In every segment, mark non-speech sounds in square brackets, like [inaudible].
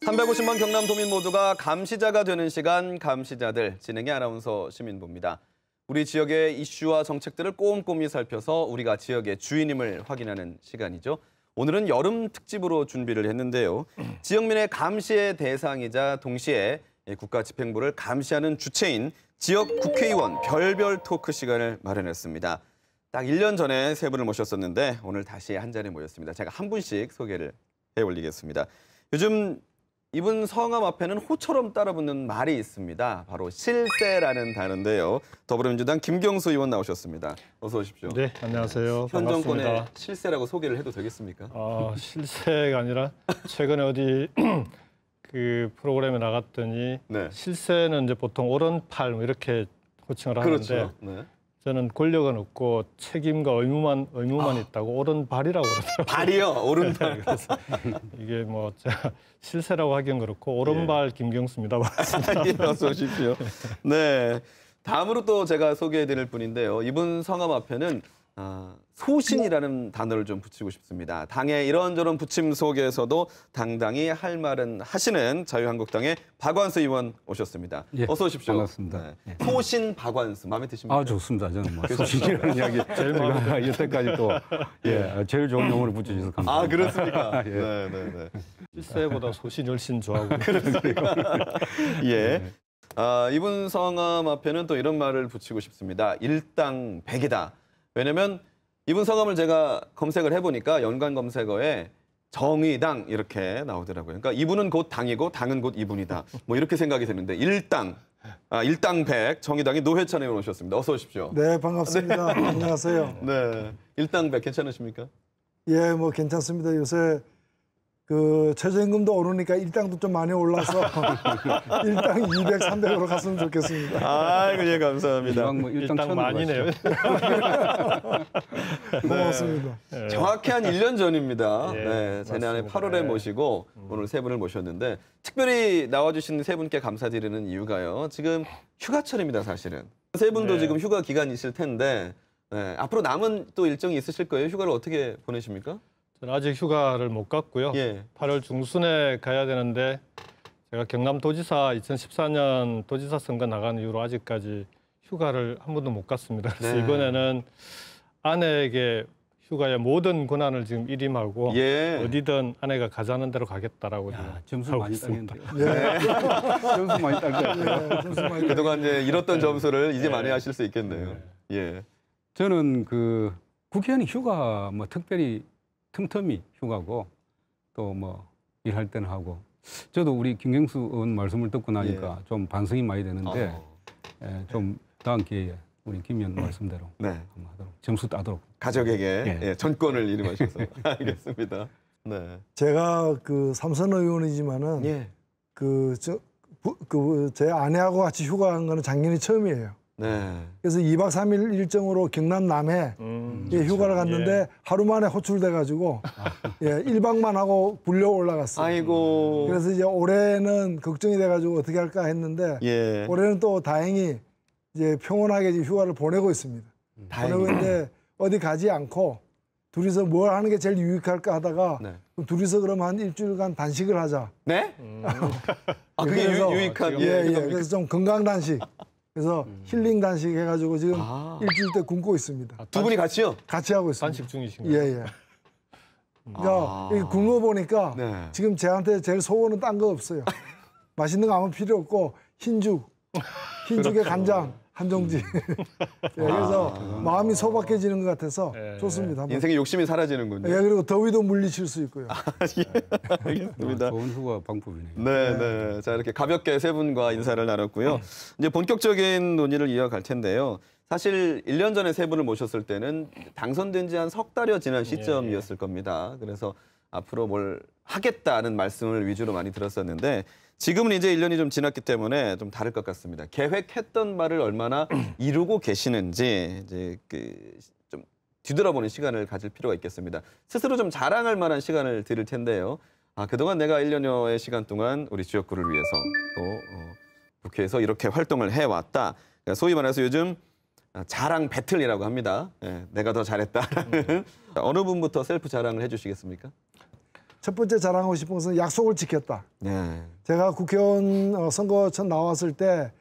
350만 경남도민 모두가 감시자가 되는 시간 감시자들 진행의 아나운서 시민부입니다. 우리 지역의 이슈와 정책들을 꼼꼼히 살펴서 우리가 지역의 주인임을 확인하는 시간이죠. 오늘은 여름 특집으로 준비를 했는데요. [clears throat] 지역민의 감시의 대상이자 동시에 국가 집행부를 감시하는 주체인 지역 국회의원 별별 토크 시간을 마련했습니다. 딱 1년 전에 세 분을 모셨었는데 오늘 다시 한 자리에 모였습니다. 제가 한 분씩 소개를 해 올리겠습니다. 요즘 이분 성함 앞에는 호처럼 따라붙는 말이 있습니다. 바로 실세라는 단어인데요. 더불어민주당 김경수 의원 나오셨습니다. 어서 오십시오. 네, 안녕하세요. 현 정권의 실세라고 소개를 해도 되겠습니까? 아, 실세가 아니라 최근에 어디 [clears throat] 그 프로그램에 나갔더니 네. 실세는 이제 보통 오른팔 뭐 이렇게 호칭을 하는데 그렇죠. 네. 저는 권력은 없고 책임과 의무만 의무만 아. 있다고 오른발이라고 그러더라고요. 발이요, 오른발. 네, 그래서 이게 뭐 실세라고 하기 그렇고 오른발 예. 김경수입니다. [laughs] 예, 어서 오십 네, 다음으로 또 제가 소개해드릴 분인데요. 이분 성함 앞에는 아, 소신이라는 단어를 좀 붙이고 싶습니다. 당의 이런저런 부침 속에서도 당당히 할 말은 하시는 자유한국당의 박완수 의원 오셨습니다. 예, 어서 오십시오. 반갑습니다. 네. 소신 박완수 마음에 드십니까? 아 좋습니다. 저는 뭐 소신이라는 [laughs] 이야기 제일 제가 여태까지 또 예, 제일 좋은 용어를 붙여주셔서 감사합니다. 아 그렇습니까? [laughs] 예. 네, 네, 네. 실세보다 소신 훨씬 좋아하고 [laughs] 그렇습니까? 예. 네. 아, 이분 성함 앞에는 또 이런 말을 붙이고 싶습니다. 일당 백이다. 왜냐면 이분 성함을 제가 검색을 해보니까 연관 검색어에 정의당 이렇게 나오더라고요. 그러니까 이분은 곧 당이고 당은 곧 이분이다. 뭐 이렇게 생각이 되는데 일당 아, 일당백 정의당의 노회찬 의원 오셨습니다. 어서 오십시오. 네, 반갑습니다. 네. 안녕하세요. 네, 일당백 괜찮으십니까? 예, 뭐 괜찮습니다. 요새 그 최저임금도 오르니까 일당도 좀 많이 올라서 일당 200, 300으로 갔으면 좋겠습니다. 아, 이 예, 감사합니다. 뭐 일당, 일당 많이네요. [laughs] 고맙습니다. 네. 네. 정확히 한 1년 전입니다. 예, 네, 재난의 8월에 모시고 음. 오늘 세 분을 모셨는데 특별히 나와주신 세 분께 감사드리는 이유가요. 지금 휴가철입니다, 사실은. 세 분도 네. 지금 휴가 기간 이 있을 텐데 네, 앞으로 남은 또 일정이 있으실 거예요. 휴가를 어떻게 보내십니까? 저는 아직 휴가를 못 갔고요. 예. 8월 중순에 가야 되는데 제가 경남도지사 2014년 도지사 선거 나간 이후로 아직까지 휴가를 한 번도 못 갔습니다. 그래서 네. 이번에는 아내에게 휴가의 모든 권한을 지금 일임하고 예. 어디든 아내가 가자는 대로 가겠다라고 야, 점수 많이 따겠는데요. 예. [laughs] 점수 많이 따겠네요. 예, 그동안 이제 잃었던 예. 점수를 이제 예. 많이 하실 수 있겠네요. 예. 저는 그 국회의원 휴가 뭐 특별히 틈틈이 휴가고 또 뭐 일할 때는 하고 저도 우리 김경수 의원 말씀을 듣고 나니까 예. 좀 반성이 많이 되는데 어. 예, 좀 다음 기회에 우리 김 의원 말씀대로 네. 한번 하도록 점수 따도록 가족에게 예. 예 전권을 이름하셔서 [laughs] 예. 알겠습니다. 네. 제가 그 삼선 의원이지만은 예. 그 저 그 제 아내하고 같이 휴가간 거는 작년이 처음이에요. 네. 그래서 2박 3일 일정으로 경남 남해 음, 예, 휴가를 갔는데 예. 하루 만에 호출돼 가지고 아. 예, 1박만 하고 불려 올라갔어요. 아이고. 그래서 이제 올해는 걱정이 돼 가지고 어떻게 할까 했는데 예. 올해는 또 다행히 이제 평온하게 지금 휴가를 보내고 있습니다. 음, 보내고 있는데 어디 가지 않고 둘이서 뭘 하는 게 제일 유익할까 하다가 네. 둘이서 그럼 한 일주일간 단식을 하자. 네? 음. 아 그게 유, 익한 예, 예. 그래서 좀 건강 단식. 그래서 음. 힐링 단식 해가지고 지금 아. 일주일째 굶고 있습니다. 아, 두 분이 같이요? 같이 하고 있습니다. 단식 중이신가요? 예예. 예. 그러니까 아. 굶어 보니까 네. 지금 제한테 제일 소원은 딴 거 없어요. 맛있는 거 아무 필요 없고 흰죽, 흰죽에 그렇죠. 간장. 한정지. 음. [laughs] 예, 아, 그래서 아, 마음이 소박해지는 것 같아서 예, 좋습니다. 한 인생의 욕심이 사라지는군요. 예, 그리고 더위도 물리칠 수 있고요. 아, 예, 알겠습니다. 아, 좋은 휴가 방법이네요. 네, 네, 네. 자, 이렇게 가볍게 세 분과 인사를 나눴고요. 네. 이제 본격적인 논의를 이어갈 텐데요. 사실 1년 전에 세 분을 모셨을 때는 당선된 지 한 석 달여 지난 예. 시점이었을 겁니다. 그래서 앞으로 뭘 하겠다는 말씀을 위주로 많이 들었었는데 지금은 이제 1년이 좀 지났기 때문에 좀 다를 것 같습니다. 계획했던 말을 얼마나 [clears throat] 이루고 계시는지 이제 그 좀 뒤돌아보는 시간을 가질 필요가 있겠습니다. 스스로 좀 자랑할 만한 시간을 드릴 텐데요. 아, 그동안 내가 1년여의 시간 동안 우리 지역구를 위해서 또 어, 국회에서 이렇게 활동을 해왔다. 그러니까 소위 말해서 요즘 아, 자랑 배틀이라고 합니다. 예, 내가 더잘했다 음. [laughs] 어느 분부터 셀프 자랑을 해주시겠습니까? 첫 번째 자랑하고 싶은 것은 약속을 지켰다. 네. 제가 국회의원 어, 선거 전 나왔을 때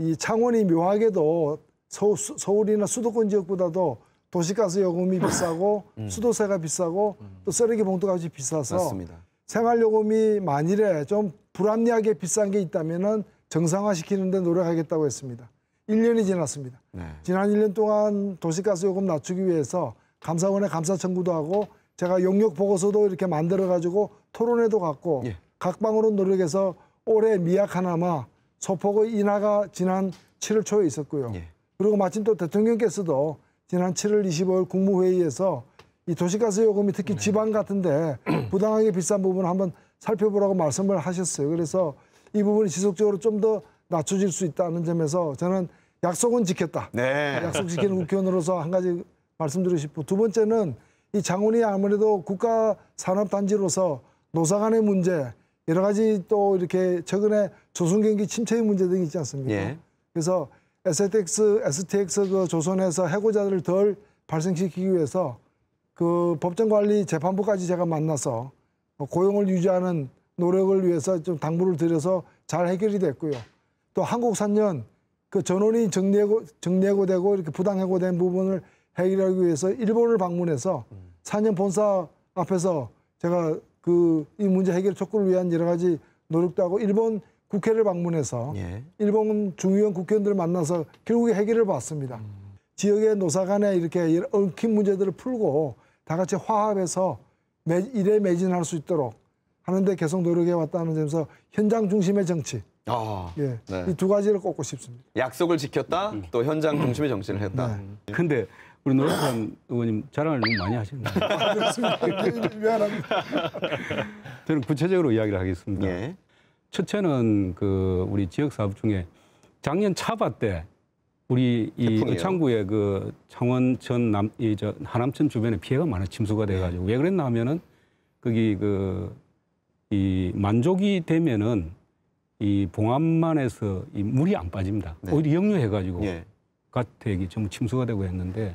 이 창원이 묘하게도 서, 서울이나 수도권 지역보다도 도시가스 요금이 비싸고 [laughs] 음. 수도세가 비싸고 음. 또 쓰레기 봉투값이 비싸서 맞습니다. 생활요금이 만일에 좀 불합리하게 비싼 게 있다면은 정상화시키는데 노력하겠다고 했습니다. 1년이 지났습니다. 네. 지난 1년 동안 도시가스 요금 낮추기 위해서 감사원에 감사 청구도 하고 제가 용역 보고서도 이렇게 만들어 가지고 토론회도 갖고 예. 각 방으로 노력해서 올해 미약하나마 소폭의 인하가 지난 7월 초에 있었고요. 예. 그리고 마침 또 대통령께서도 지난 7월 25일 국무회의에서 이 도시가스 요금이 특히 네. 지방 같은데 [clears throat] 부당하게 비싼 부분을 한번 살펴보라고 말씀을 하셨어요. 그래서 이 부분이 지속적으로 좀 더 낮춰질 수 있다는 점에서 저는 약속은 지켰다. 네. 약속 지키는 [laughs] 국회의원으로서 한 가지 말씀드리고 싶고 두 번째는 이 장훈이 아무래도 국가 산업단지로서 노사 간의 문제 여러 가지 또 이렇게 최근에 조선경기 침체의 문제 등이 있지 않습니까? 예. 그래서 STX, STX 그 조선에서 해고자들을 덜 발생시키기 위해서 그 법정관리 재판부까지 제가 만나서 뭐 고용을 유지하는 노력을 위해서 좀 당부를 드려서 잘 해결이 됐고요. 또 한국산년 그 전원이 정리해고, 정리해고되고 이렇게 부당해고된 부분을 해결하기 위해서 일본을 방문해서 사년 본사 앞에서 제가 그 이 문제 해결 촉구를 위한 여러 가지 노력도 하고 일본 국회를 방문해서 예. 일본 중의원 국회의원들을 만나서 결국에 해결을 봤습니다. 음. 지역의 노사 간에 이렇게 얽힌 문제들을 풀고 다 같이 화합해서 매, 일에 매진할 수 있도록 하는데 계속 노력해 왔다는 점에서 현장 중심의 정치. 아, 예, 네. 이두 가지를 꼽고 싶습니다. 약속을 지켰다, 또 현장 중심의 정치를 했다. 네. 근데 우리 노회찬 의원님 자랑을 너무 많이 하셨는요 아, [laughs] 네, 네, 저는 구체적으로 이야기를 하겠습니다. 예. 첫째는 그 우리 지역 사업 중에 작년 차바 때 우리 이의창구에그 창원 전남이 저 하남천 주변에 피해가 많아 침수가 돼가지고 네. 왜 그랬나 하면은 거기 그 이 만족이 되면은 이 봉암만에서 이 물이 안 빠집니다. 네. 오히려 역류해가지고 네. 예. 가택이 전부 침수가 되고 했는데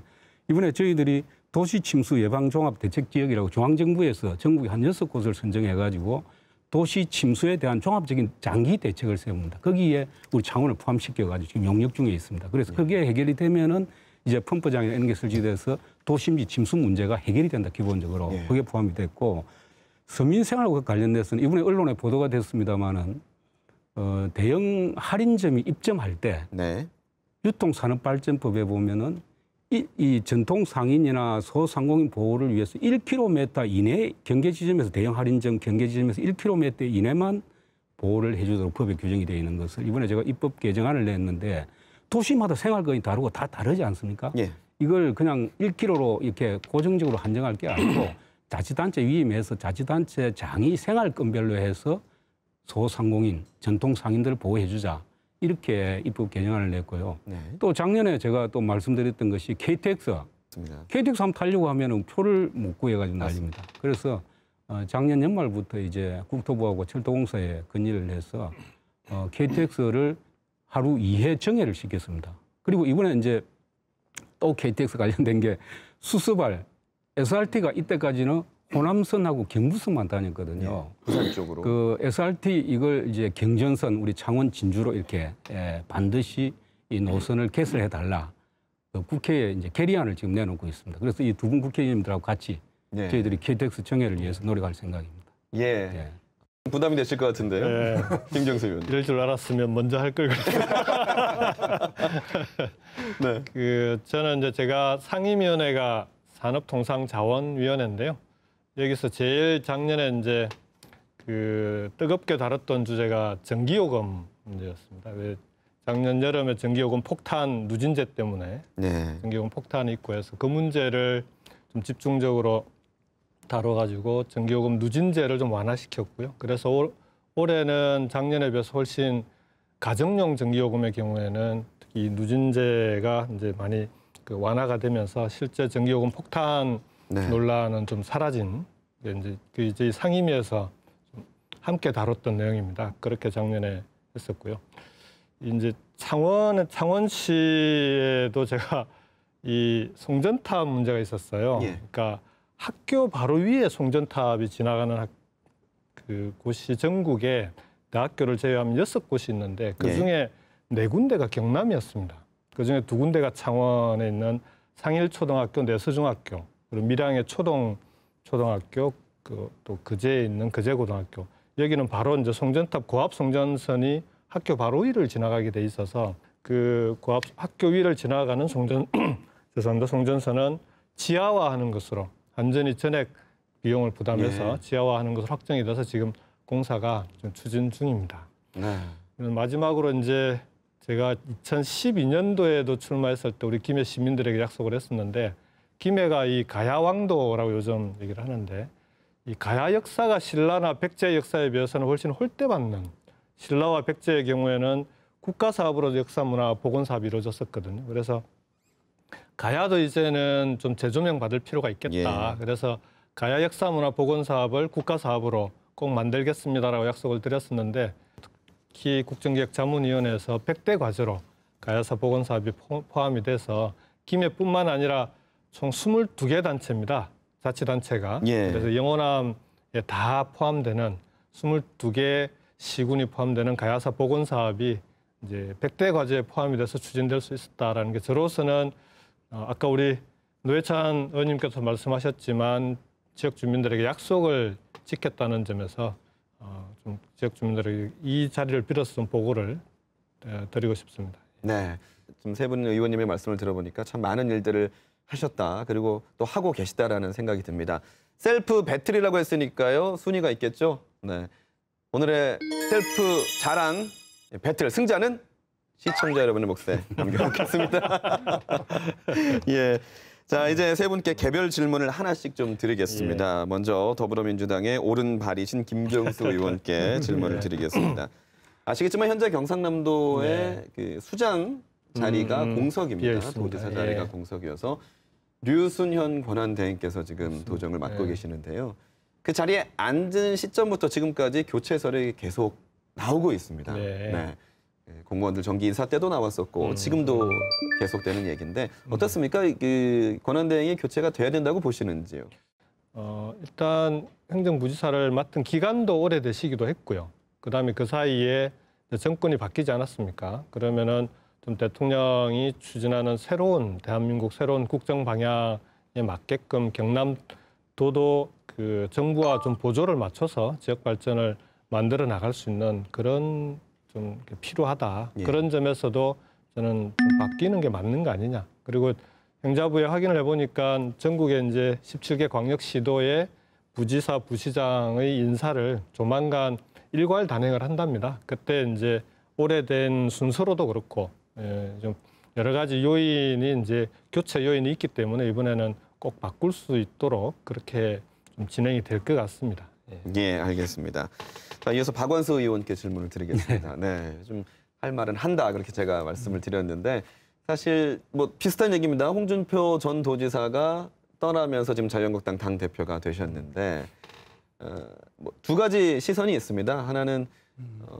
이번에 저희들이 도시 침수 예방 종합 대책 지역이라고 중앙 정부에서 전국에 한 여섯 곳을 선정해 가지고 도시 침수에 대한 종합적인 장기 대책을 세웁니다. 거기에 우리 창원을 포함시켜 가지고 지금 용역 중에 있습니다. 그래서 그게 네. 해결이 되면은 이제 펌프장이 이런 게 설치돼서 도심지 침수 문제가 해결이 된다 기본적으로 예. 그게 포함이 됐고 서민 생활과 관련돼서는 이번에 언론에 보도가 됐습니다마는 어, 대형 할인점이 입점할 때 네. 유통산업발전법에 보면은 이, 이 전통 상인이나 소상공인 보호를 위해서 1km 이내 경계 지점에서 대형 할인점 경계 지점에서 1km 이내만 보호를 해주도록 법에 규정이 되어 있는 것을 이번에 제가 입법 개정안을 냈는데 도시마다 생활권이 다르고 다 다르지 않습니까? 예. 이걸 그냥 1km로 이렇게 고정적으로 한정할 게 아니고 [clears throat] 자치단체 위임해서 자치단체 장이 생활권별로 해서 소상공인, 전통 상인들을 보호해주자. 이렇게 입법 개정안을 냈고요. 네. 또 작년에 제가 또 말씀드렸던 것이 KTX. 맞습니다. KTX 한번 타려고 하면 표를 못 구해가지고 난립니다. 그래서 어, 작년 연말부터 이제 국토부하고 철도공사에 건의를 해서 KTX를 어, 하루 2회 정해를 시켰습니다. 그리고 이번에 이제 또 KTX 관련된 게 수스발 SRT가 이때까지는 호남선하고 경부선만 다녔거든요. 예, 부산 쪽으로. 그 SRT 이걸 이제 경전선 우리 창원 진주로 이렇게 예, 반드시 이 네. 노선을 개설해 달라. 그 국회에 이제 결리안을 지금 내놓고 있습니다. 그래서 이 두 분 국회의원님들하고 같이 네. 저희들이 KTX 정회를 위해서 노력할 생각입니다. 예. 예. 부담이 되실 것 같은데요. 예. 네. [laughs] 김정수 의원. 이럴 줄 알았으면 먼저 할 걸 그랬어요. [laughs] 네. 그 저는 이제 제가 상임위원회가 산업통상자원위원회인데요. 여기서 제일 작년에 이제 그 뜨겁게 다뤘던 주제가 전기요금 문제였습니다. 왜 작년 여름에 전기요금 폭탄 누진제 때문에 네. 전기요금 폭탄이 있고 해서 그 문제를 좀 집중적으로 다뤄가지고 전기요금 누진제를 좀 완화시켰고요. 그래서 올, 올해는 작년에 비해서 훨씬 가정용 전기요금의 경우에는 특히 누진제가 이제 많이 그 완화가 되면서 실제 전기요금 폭탄 네. 논란은 좀 사라진 네, 이제 그 이제 상임위에서 함께 다뤘던 내용입니다. 그렇게 작년에 했었고요. 이제 창원 창원시에도 제가 이 송전탑 문제가 있었어요. 예. 그러니까 학교 바로 위에 송전탑이 지나가는 학, 그 곳이 전국에 대학교를 제외하면 여섯 곳이 있는데 그 예. 중에 네 군데가 경남이었습니다. 그 중에 두 군데가 창원에 있는 상일초등학교, 내서중학교 그리고 밀양의 초동 초등학교 그, 또 그제에 있는 그제 고등학교 여기는 바로 이제 송전탑 고압 송전선이 학교 바로 위를 지나가게 돼 있어서 그 고압 학교 위를 지나가는 송전 [clears throat] 죄송합니다 송전선은 지하화하는 것으로 완전히 전액 비용을 부담해서 네. 지하화하는 것으로 확정이 돼서 지금 공사가 좀 추진 중입니다. 네. 마지막으로 이제 제가 2012년도에도 출마했을 때 우리 김해 시민들에게 약속을 했었는데 김해가 이 가야왕도라고 요즘 얘기를 하는데 이 가야 역사가 신라나 백제 역사에 비해서는 훨씬 홀대받는 신라와 백제의 경우에는 국가 사업으로 역사 문화 보건 사업이 이루어졌었거든요. 그래서 가야도 이제는 좀 재조명 받을 필요가 있겠다. 예. 그래서 가야 역사 문화 보건 사업을 국가 사업으로 꼭 만들겠습니다라고 약속을 드렸었는데 특히 국정기획자문위원회에서 100대 과제로 가야사 보건 사업이 포함이 돼서 김해뿐만 아니라 총 22개 단체입니다. 자치단체가. 예. 그래서 영원함에다 포함되는 22개 시군이 포함되는 가야사 복원 사업이 이제 100대 과제에 포함이 돼서 추진될 수 있었다라는 게 저로서는 어, 아까 우리 노회찬 의원님께서 말씀하셨지만 지역 주민들에게 약속을 지켰다는 점에서 어, 좀 지역 주민들에게 이 자리를 빌어서 좀 보고를 드리고 싶습니다. 네. 지금 세분 의원님의 말씀을 들어보니까 참 많은 일들을 하셨다. 그리고 또 하고 계시다라는 생각이 듭니다. 셀프 배틀이라고 했으니까요. 순위가 있겠죠. 네. 오늘의 셀프 자랑 배틀 승자는 시청자 여러분의 몫에 남겨놓겠습니다. [laughs] 예. 자, 이제 세 분께 개별 질문을 하나씩 좀 드리겠습니다. 예. 먼저 더불어민주당의 오른발이신 김경수 의원께 질문을 드리겠습니다. 아시겠지만 현재 경상남도의 네. 그 수장 자리가 음, 음, 음. 공석입니다. 도지사 자리가 예. 공석이어서 류순현 권한대행께서 지금 도정을 맡고 예. 계시는데요. 그 자리에 앉은 시점부터 지금까지 교체설이 계속 나오고 있습니다. 네. 네. 예, 공무원들 정기 인사 때도 나왔었고 음. 지금도 계속되는 얘기인데 음. 어떻습니까? 그 권한대행이 교체가 돼야 된다고 보시는지요? 어, 일단 행정부지사를 맡은 기간도 오래되시기도 했고요. 그다음에 그 사이에 정권이 바뀌지 않았습니까? 그러면은 좀 대통령이 추진하는 새로운 대한민국 새로운 국정 방향에 맞게끔 경남도도 그 정부와 좀 보조를 맞춰서 지역 발전을 만들어 나갈 수 있는 그런 좀 필요하다 예. 그런 점에서도 저는 좀 바뀌는 게 맞는 거 아니냐 그리고 행자부에 확인을 해보니까 전국에 이제 17개 광역시도에 부지사 부시장의 인사를 조만간 일괄 단행을 한답니다. 그때 이제 오래된 순서로도 그렇고 예, 좀 여러 가지 요인이 이제 교체 요인이 있기 때문에 이번에는 꼭 바꿀 수 있도록 그렇게 좀 진행이 될 것 같습니다. 예. 예, 알겠습니다. 자, 이어서 박원수 의원께 질문을 드리겠습니다. [laughs] 네, 좀 할 말은 한다 그렇게 제가 말씀을 드렸는데 사실 뭐 비슷한 얘기입니다. 홍준표 전 도지사가 떠나면서 지금 자유한국당 당 대표가 되셨는데 어, 뭐두 가지 시선이 있습니다. 하나는 어,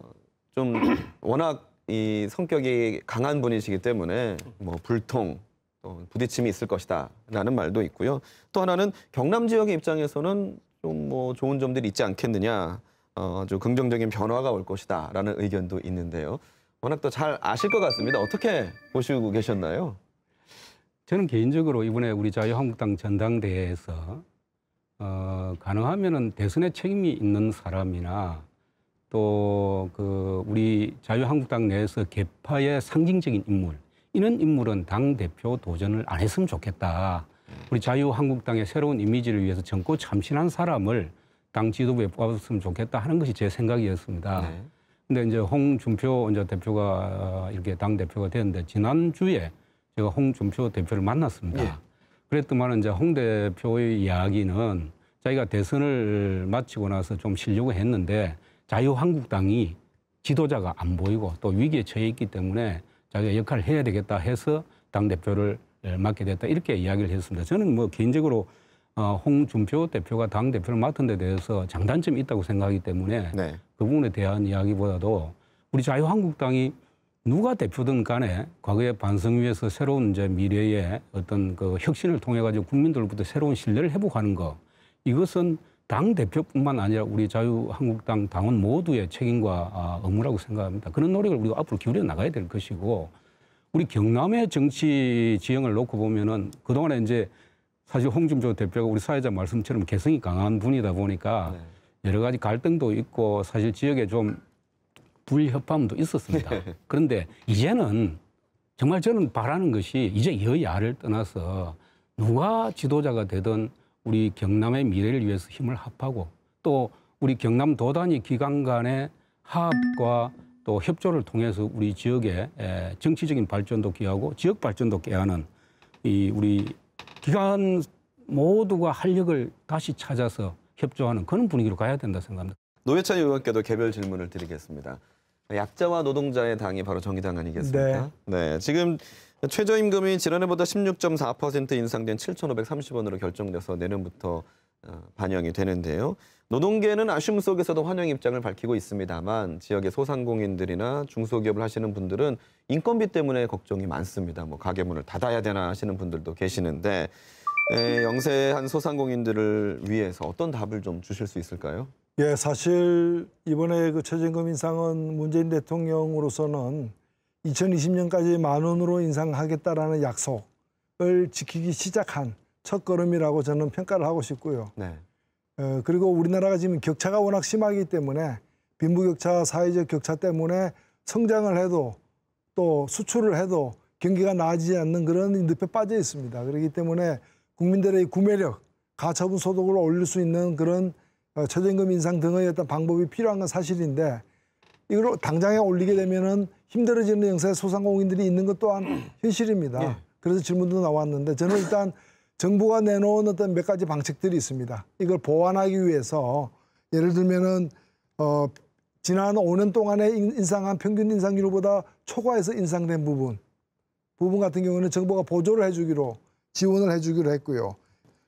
좀 [clears throat] 워낙 이 성격이 강한 분이시기 때문에 뭐 불통, 또 부딪힘이 있을 것이다라는 말도 있고요. 또 하나는 경남 지역의 입장에서는 좀 뭐 좋은 점들이 있지 않겠느냐, 어, 아주 긍정적인 변화가 올 것이다라는 의견도 있는데요. 워낙 또 잘 아실 것 같습니다. 어떻게 보시고 계셨나요? 저는 개인적으로 이번에 우리 자유한국당 전당대회에서 어, 가능하면은 대선에 책임이 있는 사람이나 또그 우리 자유한국당 내에서 개파의 상징적인 인물 이런 인물은 당 대표 도전을 안 했으면 좋겠다. 우리 자유한국당의 새로운 이미지를 위해서 젊고 참신한 사람을 당 지도부에 뽑았으면 좋겠다 하는 것이 제 생각이었습니다. 네. 근데 이제 홍준표 이제 대표가 어, 이렇게 당 대표가 됐는데 지난주에 제가 홍준표 대표를 만났습니다. 네. 예. 그랬더만 이제 홍 대표의 이야기는 자기가 대선을 마치고 나서 좀 쉬려고 했는데 자유한국당이 지도자가 안 보이고 또 위기에 처해 있기 때문에 자기가 역할을 해야 되겠다 해서 당대표를 예, 맡게 됐다 이렇게 이야기를 했습니다. 저는 뭐 개인적으로 어, 홍준표 대표가 당 대표를 맡은 데 대해서 장단점이 있다고 생각하기 때문에 네. 그 부분에 대한 이야기보다도 우리 자유한국당이 누가 대표든 간에 과거의 반성위에서 새로운 이제 미래의 어떤 그 혁신을 통해 가지고 국민들로부터 새로운 신뢰를 회복하는 것 이것은 당 대표뿐만 아니라 우리 자유한국당 당원 모두의 책임과 업무라고 아, 생각합니다. 그런 노력을 우리가 앞으로 기울여 나가야 될 것이고 우리 경남의 정치 지형을 놓고 보면은 그동안에 이제 사실 홍준표 대표가 우리 사회자 말씀처럼 개성이 강한 분이다 보니까 네. 여러 가지 갈등도 있고 사실 지역에 좀 불협화음도 있었습니다. [laughs] 네. 그런데 이제는 정말 저는 바라는 것이 이제 여야를 떠나서 누가 지도자가 되든 우리 경남의 미래를 위해서 힘을 합하고 또 우리 경남 도단위 기관 간의 합과 또 협조를 통해서 우리 지역의 정치적인 발전도 기하고 지역 발전도 깨하는 이 우리 기관 모두가 활력을 다시 찾아서 협조하는 그런 분위기로 가야 된다 생각합니다. 노회찬 의원께도 개별 질문을 드리겠습니다. 약자와 노동자의 당이 바로 정의당 아니겠습니까? 네. 네 지금 최저임금이 지난해보다 16.4% 인상된 7,530원으로 결정돼서 내년부터 어, 반영이 되는데요. 노동계는 아쉬움 속에서도 환영 입장을 밝히고 있습니다만 지역의 소상공인들이나 중소기업을 하시는 분들은 인건비 때문에 걱정이 많습니다. 뭐 가게 문을 닫아야 되나 하시는 분들도 계시는데 에, 영세한 소상공인들을 위해서 어떤 답을 좀 주실 수 있을까요? 예, 사실 이번에 그 최저임금 인상은 문재인 대통령으로서는 2020년까지 만 원으로 인상하겠다라는 약속을 지키기 시작한 첫 걸음이라고 저는 평가를 하고 싶고요. 네. 어, 그리고 우리나라가 지금 격차가 워낙 심하기 때문에 빈부격차, 사회적 격차 때문에 성장을 해도 또 수출을 해도 경기가 나아지지 않는 그런 늪에 빠져 있습니다. 그렇기 때문에 국민들의 구매력, 가처분 소득을 올릴 수 있는 그런 어, 최저임금 인상 등의 어떤 방법이 필요한 건 사실인데 이걸 당장에 올리게 되면은 힘들어지는 형세의 소상공인들이 있는 것 또한 [clears throat] 현실입니다. 예. 그래서 질문도 나왔는데 저는 일단 정부가 내놓은 어떤 몇 가지 방책들이 있습니다. 이걸 보완하기 위해서 예를 들면은 어 지난 5년 동안에 인상한 평균 인상률보다 초과해서 인상된 부분 부분 같은 경우는 정부가 보조를 해주기로 지원을 해주기로 했고요.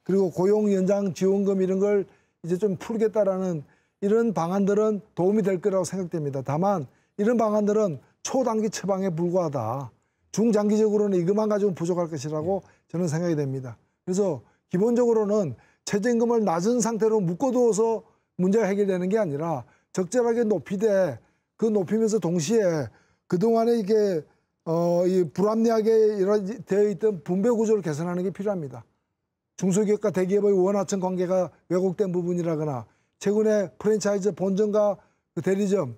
그리고 고용 연장 지원금 이런 걸 이제 좀 풀겠다라는 이런 방안들은 도움이 될 거라고 생각됩니다. 다만 이런 방안들은 초단기 처방에 불과하다. 중장기적으로는 이것만 가지고는 부족할 것이라고 저는 생각이 됩니다. 그래서 기본적으로는 최저임금을 낮은 상태로 묶어두어서 문제가 해결되는 게 아니라 적절하게 높이되 그 높이면서 동시에 그동안에 이게 어, 이 불합리하게 되어 있던 분배 구조를 개선하는 게 필요합니다. 중소기업과 대기업의 원하층 관계가 왜곡된 부분이라거나 최근에 프랜차이즈 본점과 그 대리점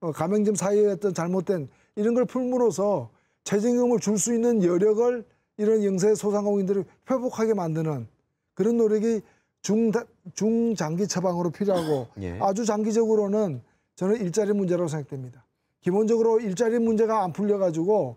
어, 가맹점 사이의 어떤 잘못된 이런 걸 풀므로서 재저임금을줄 수 있는 여력을 이런 영세 소상공인들이 회복하게 만드는 그런 노력이 중, 중장기 처방으로 필요하고 [laughs] 예. 아주 장기적으로는 저는 일자리 문제라고 생각됩니다. 기본적으로 일자리 문제가 안 풀려가지고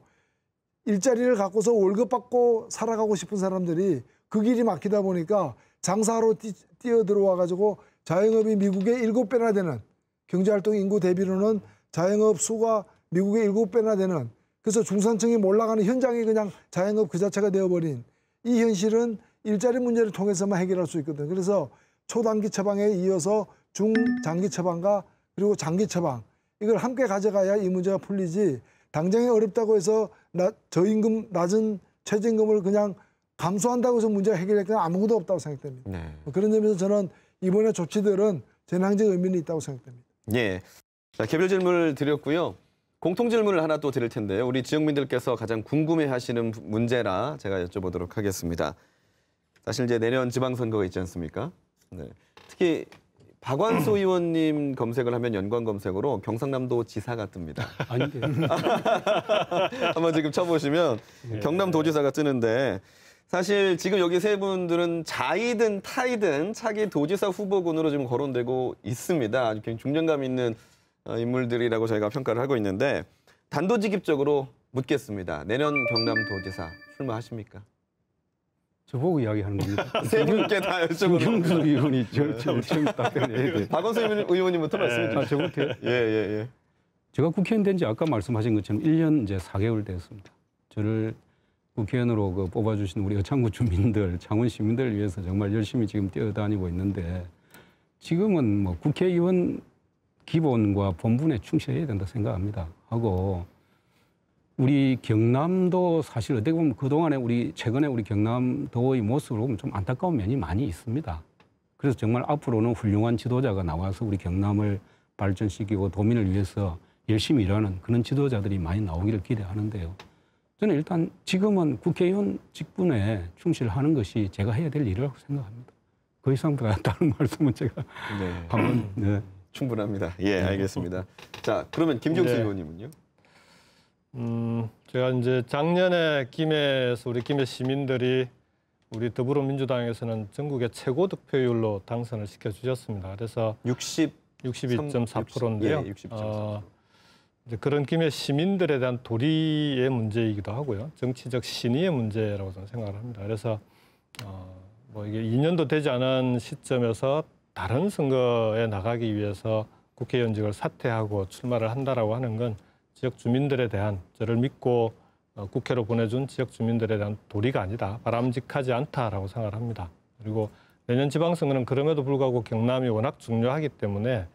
일자리를 갖고서 월급 받고 살아가고 싶은 사람들이 그 길이 막히다 보니까 장사로 뛰, 어들어와가지고 자영업이 미국의 일곱 배나 되는 경제활동 인구 대비로는 자영업 수가 미국의 일곱 배나 되는 그래서 중산층이 몰라가는 현장이 그냥 자영업 그 자체가 되어버린 이 현실은 일자리 문제를 통해서만 해결할 수 있거든. 그래서 초단기 처방에 이어서 중장기 처방과 그리고 장기 처방 이걸 함께 가져가야 이 문제가 풀리지 당장에 어렵다고 해서 나, 저임금 낮은 최저임금을 그냥 감소한다고 해서 문제가 해결될건 아무것도 없다고 생각됩니다. 네. 뭐 그런 점에서 저는 이번에 조치들은 재난적 의미는 있다고 생각됩니다. 예. 자, 개별 질문을 드렸고요. 공통 질문을 하나 또 드릴 텐데요. 우리 지역민들께서 가장 궁금해하시는 문제라 제가 여쭤보도록 하겠습니다. 사실 이제 내년 지방선거가 있지 않습니까? 네. 특히 박완소 [clears throat] 의원님 검색을 하면 연관 검색으로 경상남도 지사가 뜹니다. 아닌데요. [laughs] 한번 지금 쳐보시면 네. 경남도지사가 뜨는데 사실 지금 여기 세 분들은 자이든 타이든 차기 도지사 후보군으로 지금 거론되고 있습니다. 굉장히 중량감 있는 어, 인물들이라고 저희가 평가를 하고 있는데 단도직입적으로 묻겠습니다. 내년 경남도지사 출마하십니까? 저보고 이야기하는 겁니다. [laughs] 세 분께 다 여쭤보고. 김경수 의원이 저처 네. 답변해야 돼. [laughs] 박원순 의원님부터 네. 말씀해 주세요. 아, 저부터요? 예, 예, 예. 제가 국회의원 된 지 아까 말씀하신 것처럼 1년 이제 4개월 됐습니다. 저를 국회의원으로 그 뽑아주신 우리 어창구 주민들, 창원 시민들을 위해서 정말 열심히 지금 뛰어다니고 있는데 지금은 뭐 국회의원 기본과 본분에 충실해야 된다 생각합니다. 하고 우리 경남도 사실 어떻게 보면 그동안에 우리 최근에 우리 경남도의 모습을 보면 좀 안타까운 면이 많이 있습니다. 그래서 정말 앞으로는 훌륭한 지도자가 나와서 우리 경남을 발전시키고 도민을 위해서 열심히 일하는 그런 지도자들이 많이 나오기를 기대하는데요. 저는 일단 지금은 국회의원 직분에 충실하는 것이 제가 해야 될 일이라고 생각합니다. 그이상다른 [laughs] 말씀은 제가 네. 한번 [clears throat] 네. 충분합니다. 예, 알겠습니다. 자, 그러면 김종수 네. 의원님은요? 음, 제가 이제 작년에 김해에서 우리 김해 시민들이 우리 더불어민주당에서는 전국의 최고 득표율로 당선을 시켜주셨습니다. 그래서 6 2 4인데요 60, 예, 60. 어, 이제 그런 김에 시민들에 대한 도리의 문제이기도 하고요. 정치적 신의의 문제라고 저는 생각을 합니다. 그래서 어, 뭐 이게 2년도 되지 않은 시점에서 다른 선거에 나가기 위해서 국회의원직을 사퇴하고 출마를 한다라고 하는 건 지역 주민들에 대한 저를 믿고 어, 국회로 보내준 지역 주민들에 대한 도리가 아니다. 바람직하지 않다라고 생각을 합니다. 그리고 내년 지방선거는 그럼에도 불구하고 경남이 워낙 중요하기 때문에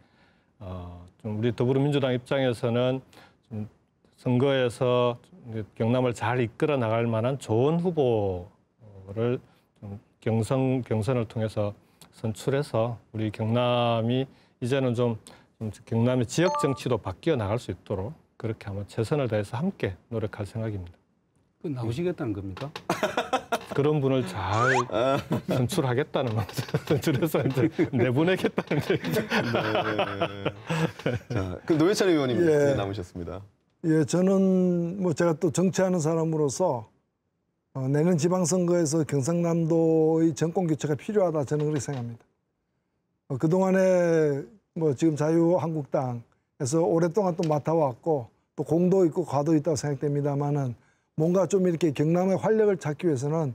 어, 우리 더불어민주당 입장에서는 선거에서 경남을 잘 이끌어 나갈 만한 좋은 후보를 경선 경선을 통해서 선출해서 우리 경남이 이제는 좀 경남의 지역 정치로 바뀌어 나갈 수 있도록 그렇게 한번 최선을 다해서 함께 노력할 생각입니다. 나오시겠다는 겁니까? [laughs] 그런 분을 잘 아. 선출하겠다는 말죠 그래서 [laughs] 이제 내보내겠다는 얘기죠. 네. 자, 그 노회찬 의원님 예. 남으셨습니다. 예, 저는 뭐 제가 또 정치하는 사람으로서 어, 내년 지방선거에서 경상남도의 정권 교체가 필요하다 저는 그렇게 생각합니다. 어, 그동안에 뭐 지금 자유한국당에서 오랫동안 또 맡아왔고 또 공도 있고 과도 있다고 생각됩니다만은 뭔가 좀 이렇게 경남의 활력을 찾기 위해서는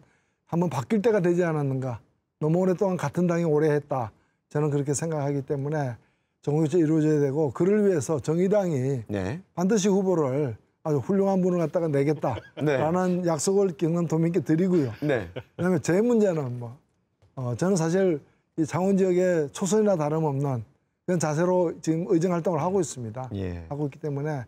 한번 바뀔 때가 되지 않았는가. 너무 오랫동안 같은 당이 오래 했다. 저는 그렇게 생각하기 때문에 정국제 이루어져야 되고 그를 위해서 정의당이 네. 반드시 후보를 아주 훌륭한 분을 갖다가 내겠다라는 [laughs] 네. 약속을 경남 도민께 드리고요. 네. 그다음에 제 문제는 뭐 어, 저는 사실 이창원 지역에 초선이나 다름없는 그런 자세로 지금 의정 활동을 하고 있습니다. 예. 하고 있기 때문에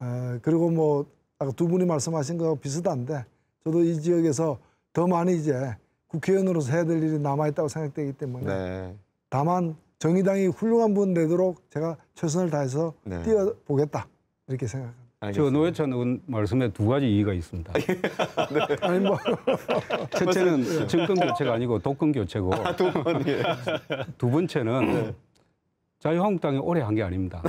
어, 그리고 뭐 아까 두 분이 말씀하신 거 비슷한데 저도 이 지역에서 더 많이 이제 국회의원으로서 해야 될 일이 남아있다고 생각되기 때문에 네. 다만 정의당이 훌륭한 분 되도록 제가 최선을 다해서 네. 뛰어보겠다 이렇게 생각합니다. 저 노회찬 의원 말씀에 두 가지 이의가 있습니다. 네. [laughs] 아니 뭐 [laughs] 첫째는 정권 교체가 아니고 독권 교체고 아, 두, 번, 예. 두 번째는 네. 자유한국당이 오래 한 게 아닙니다.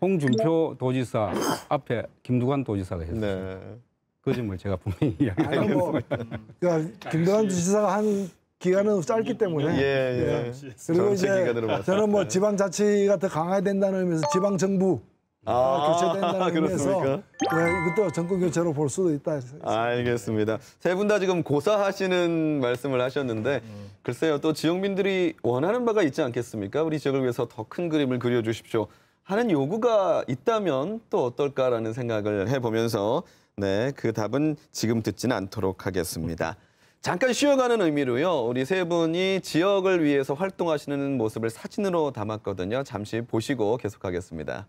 홍준표 도지사 앞에 김두관 도지사가 했습니다. 네. 그 점을 제가 분명히 [laughs] 이야기하고습니다 뭐, 그러니까 김동완 지사가 한 기간은 짧기 때문에. 예, 예. 예. 그리고 이제 저는 뭐 예. 지방 자치가 더 강화해야 된다는 의미에서 지방 정부 아, 교체된다는 [laughs] 그렇습니까? 의미에서 예, 이것도 정권 교체로 볼 수도 있다. 알겠습니다. 세 분 다 지금 고사하시는 말씀을 하셨는데 글쎄요 또 지역민들이 원하는 바가 있지 않겠습니까? 우리 지역을 위해서 더 큰 그림을 그려주십시오. 하는 요구가 있다면 또 어떨까라는 생각을 해보면서 네, 그 답은 지금 듣지는 않도록 하겠습니다. 잠깐 쉬어가는 의미로요. 우리 세 분이 지역을 위해서 활동하시는 모습을 사진으로 담았거든요. 잠시 보시고 계속하겠습니다.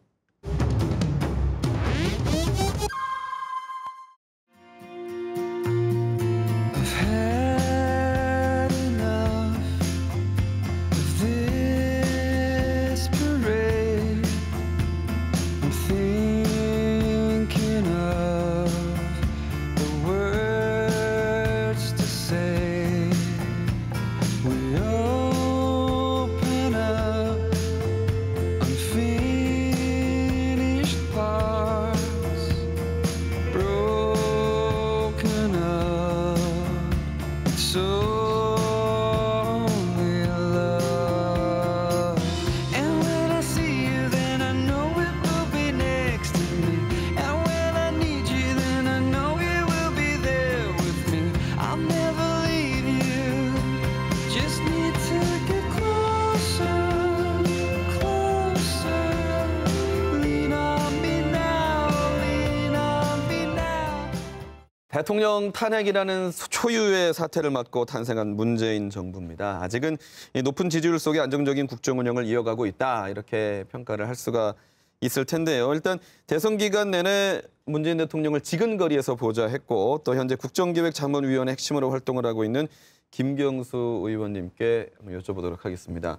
대통령 탄핵이라는 초유의 사태를 맞고 탄생한 문재인 정부입니다. 아직은 높은 지지율 속에 안정적인 국정 운영을 이어가고 있다. 이렇게 평가를 할 수가 있을 텐데요. 일단 대선 기간 내내 문재인 대통령을 지근거리에서 보자 했고 또 현재 국정기획자문위원회 핵심으로 활동을 하고 있는 김경수 의원님께 여쭤보도록 하겠습니다.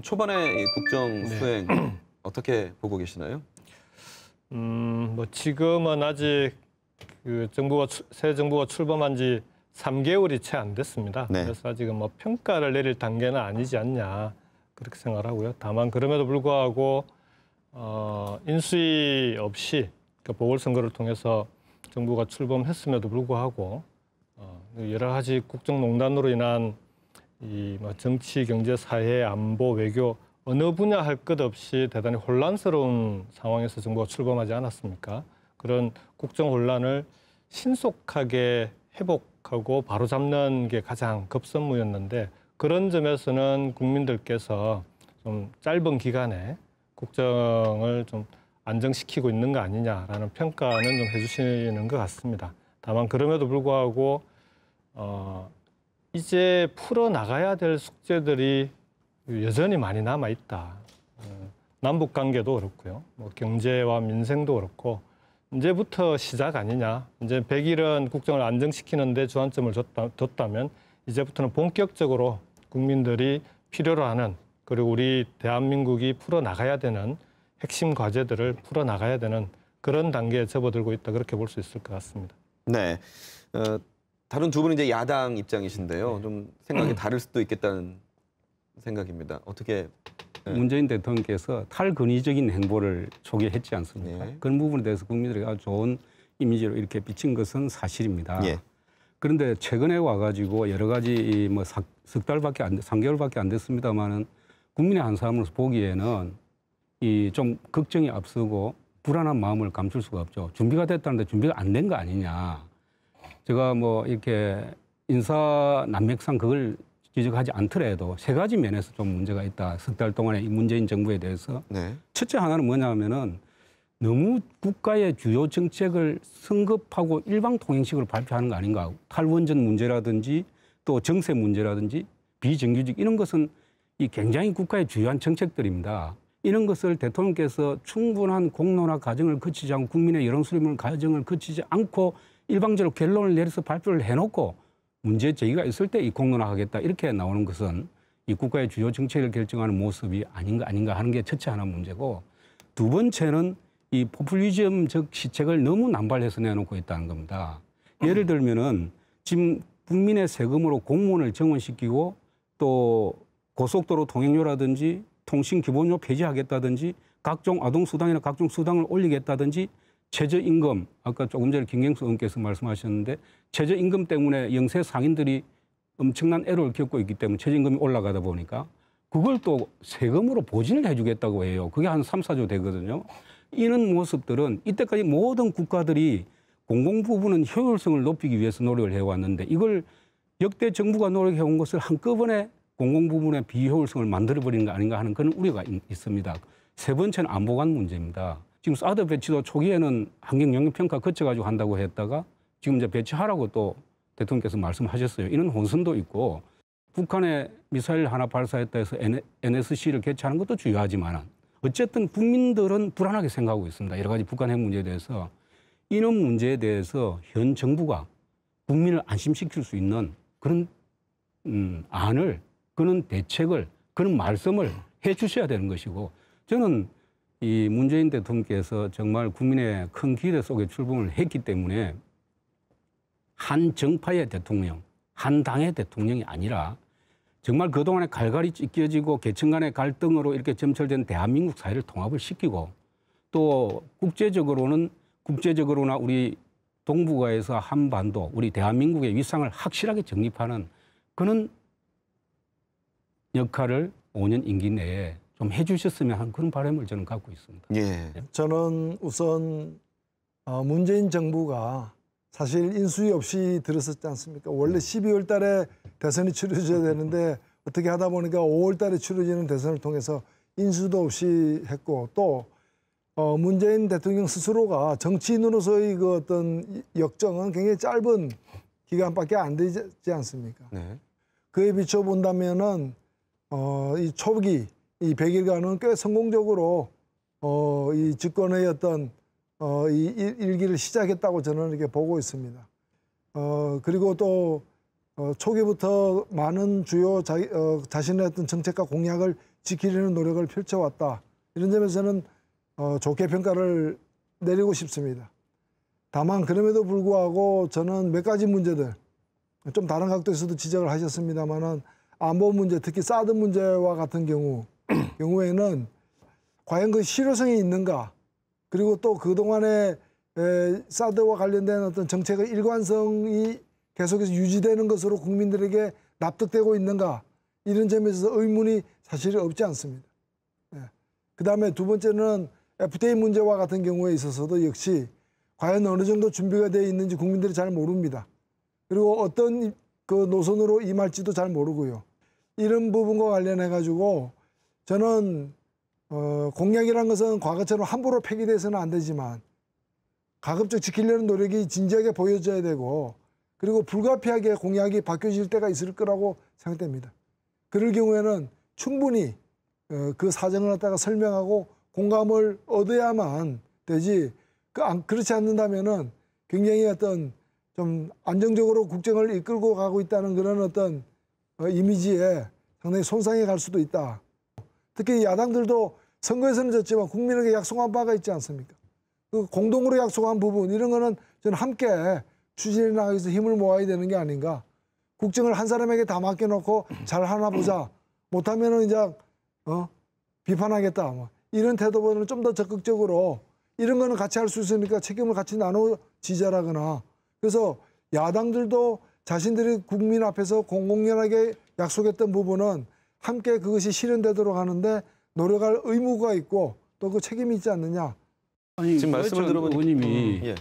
초반에 국정 네. 수행 네. 어떻게 보고 계시나요? 음, 뭐 지금은 아직 그 정부가 새 정부가 출범한 지 3개월이 채 안 됐습니다. 네. 그래서 지금 뭐 평가를 내릴 단계는 아니지 않냐 그렇게 생각하고요. 다만 그럼에도 불구하고 어, 인수위 없이 그 보궐선거를 통해서 정부가 출범했음에도 불구하고 어, 여러 가지 국정농단으로 인한 이뭐 정치, 경제, 사회, 안보, 외교 어느 분야 할 것 없이 대단히 혼란스러운 상황에서 정부가 출범하지 않았습니까? 그런 국정 혼란을 신속하게 회복하고 바로잡는 게 가장 급선무였는데 그런 점에서는 국민들께서 좀 짧은 기간에 국정을 좀 안정시키고 있는 거 아니냐라는 평가는 좀 해주시는 것 같습니다. 다만 그럼에도 불구하고 어, 이제 풀어 나가야 될 숙제들이 여전히 많이 남아 있다. 어, 남북 관계도 그렇고요, 뭐 경제와 민생도 그렇고 이제부터 시작 아니냐. 이제 백일은 국정을 안정시키는데 주안점을 줬다, 뒀다면 이제부터는 본격적으로 국민들이 필요로 하는 그리고 우리 대한민국이 풀어나가야 되는 핵심 과제들을 풀어나가야 되는 그런 단계에 접어들고 있다 그렇게 볼 수 있을 것 같습니다. 네. 어, 다른 두 분은 이제 야당 입장이신데요. 좀 생각이 [clears throat] 다를 수도 있겠다는 생각입니다. 어떻게 네. 문재인 대통령께서 탈근위적인 행보를 초기했지 않습니까? 네. 그런 부분에 대해서 국민들에게 아주 좋은 이미지로 이렇게 비친 것은 사실입니다. 네. 그런데 최근에 와가지고 여러 가지 뭐 석 달밖에 안, 3개월밖에 안 됐습니다만은 국민의 한 사람으로서 보기에는 이 좀 걱정이 앞서고 불안한 마음을 감출 수가 없죠. 준비가 됐다는데 준비가 안 된 거 아니냐. 제가 뭐 이렇게 인사 난맥상 그걸 지적하지 않더라도 세 가지 면에서 좀 문제가 있다. 석 달 동안의 이 문재인 정부에 대해서 네. 첫째 하나는 뭐냐면은 하 너무 국가의 주요 정책을 성급하고 일방 통행식으로 발표하는 거 아닌가. 탈원전 문제라든지 또 정세 문제라든지 비정규직 이런 것은 이 굉장히 국가의 주요한 정책들입니다. 이런 것을 대통령께서 충분한 공론화 과정을 거치지 않고 국민의 여론 수렴을 과정을 거치지 않고 일방적으로 결론을 내려서 발표를 해놓고 문제 제기가 있을 때 공론화하겠다 이렇게 나오는 것은 이 국가의 주요 정책을 결정하는 모습이 아닌가 아닌가 하는 게 첫째 하나 문제고 두 번째는 이 포퓰리즘적 시책을 너무 남발해서 내놓고 있다는 겁니다. 예를 들면은 지금 국민의 세금으로 공무원을 정원시키고 또 고속도로 통행료라든지 통신 기본료 폐지하겠다든지 각종 아동 수당이나 각종 수당을 올리겠다든지 최저임금 아까 조금 전에 김경수 의원께서 말씀하셨는데 최저임금 때문에 영세 상인들이 엄청난 애를 겪고 있기 때문에 최저임금이 올라가다 보니까 그걸 또 세금으로 보진을 해주겠다고 해요. 그게 한 3, 4조 되거든요. 이런 모습들은 이때까지 모든 국가들이 공공 부분은 효율성을 높이기 위해서 노력을 해왔는데 이걸 역대 정부가 노력해온 것을 한꺼번에 공공 부분의 비효율성을 만들어버리는 거 아닌가 하는 그런 우려가 있습니다. 세 번째는 안보관 문제입니다. 지금 사드 배치도 초기에는 환경 영향 평가 거쳐 가지고 한다고 했다가 지금 이제 배치하라고 또 대통령께서 말씀하셨어요. 이런 혼선도 있고 북한에 미사일 하나 발사했다 해서 NSC를 개최하는 것도 중요하지만 어쨌든 국민들은 불안하게 생각하고 있습니다. 여러 가지 북한 핵 문제에 대해서 이런 문제에 대해서 현 정부가 국민을 안심시킬 수 있는 그런 음, 안을 그런 대책을 그런 말씀을 해 주셔야 되는 것이고 저는 이 문재인 대통령께서 정말 국민의 큰 기대 속에 출범을 했기 때문에 한 정파의 대통령, 한 당의 대통령이 아니라 정말 그동안에 갈갈이 찢겨지고 계층 간의 갈등으로 이렇게 점철된 대한민국 사회를 통합을 시키고 또 국제적으로는 국제적으로나 우리 동북아에서 한반도 우리 대한민국의 위상을 확실하게 정립하는 그는 역할을 5년 임기 내에 해주셨으면 하는 그런 바람을 저는 갖고 있습니다. 예. 예. 저는 우선 어, 문재인 정부가 사실 인수위 없이 들었었지 않습니까? 원래 12월 예. 달에 대선이 치러져야 되는데 어떻게 하다 보니까 5월 달에 치러지는 대선을 통해서 인수도 없이 했고 또 어, 문재인 대통령 스스로가 정치인으로서의 그 어떤 역정은 굉장히 짧은 기간밖에 안 되지 않습니까? 네. 그에 비춰본다면은 어, 이 초기 이 100일간은 꽤 성공적으로 어, 이 집권의 어떤 어, 이 일기를 시작했다고 저는 이렇게 보고 있습니다. 어, 그리고 또 어, 초기부터 많은 주요 자, 어, 자신의 어떤 정책과 공약을 지키려는 노력을 펼쳐왔다. 이런 점에서는 어, 좋게 평가를 내리고 싶습니다. 다만 그럼에도 불구하고 저는 몇 가지 문제들 좀 다른 각도에서도 지적을 하셨습니다만은 안보 문제 특히 사드 문제와 같은 경우 [clears throat] 경우에는 과연 그 실효성이 있는가 그리고 또 그동안에 에, 사드와 관련된 어떤 정책의 일관성이 계속해서 유지되는 것으로 국민들에게 납득되고 있는가 이런 점에서 의문이 사실 없지 않습니다. 예. 그다음에 두 번째는 FTA 문제와 같은 경우에 있어서도 역시 과연 어느 정도 준비가 되어 있는지 국민들이 잘 모릅니다. 그리고 어떤 그 노선으로 임할지도 잘 모르고요. 이런 부분과 관련해 가지고 저는 어, 공약이란 것은 과거처럼 함부로 폐기돼서는 안 되지만 가급적 지키려는 노력이 진지하게 보여져야 되고 그리고 불가피하게 공약이 바뀌어질 때가 있을 거라고 생각됩니다. 그럴 경우에는 충분히 어, 그 사정을 갖다가 설명하고 공감을 얻어야만 되지 그 그렇지 안, 그 않는다면은 굉장히 어떤 좀 안정적으로 국정을 이끌고 가고 있다는 그런 어떤 어, 이미지에 상당히 손상이 갈 수도 있다. 특히 야당들도 선거에서는 졌지만 국민에게 약속한 바가 있지 않습니까? 그 공동으로 약속한 부분 이런 거는 저는 함께 추진해 나가기 위해서 힘을 모아야 되는 게 아닌가. 국정을 한 사람에게 다 맡겨놓고 잘 하나 보자. 못하면은 이제 어 비판하겠다. 뭐. 이런 태도보다는 좀 더 적극적으로 이런 거는 같이 할 수 있으니까 책임을 같이 나눠 지자라거나 그래서 야당들도 자신들이 국민 앞에서 공공연하게 약속했던 부분은 함께 그것이 실현되도록 하는데 노력할 의무가 있고 또 그 책임이 있지 않느냐. 아니, 지금 말씀을 들어보니 의원님이 음, 예.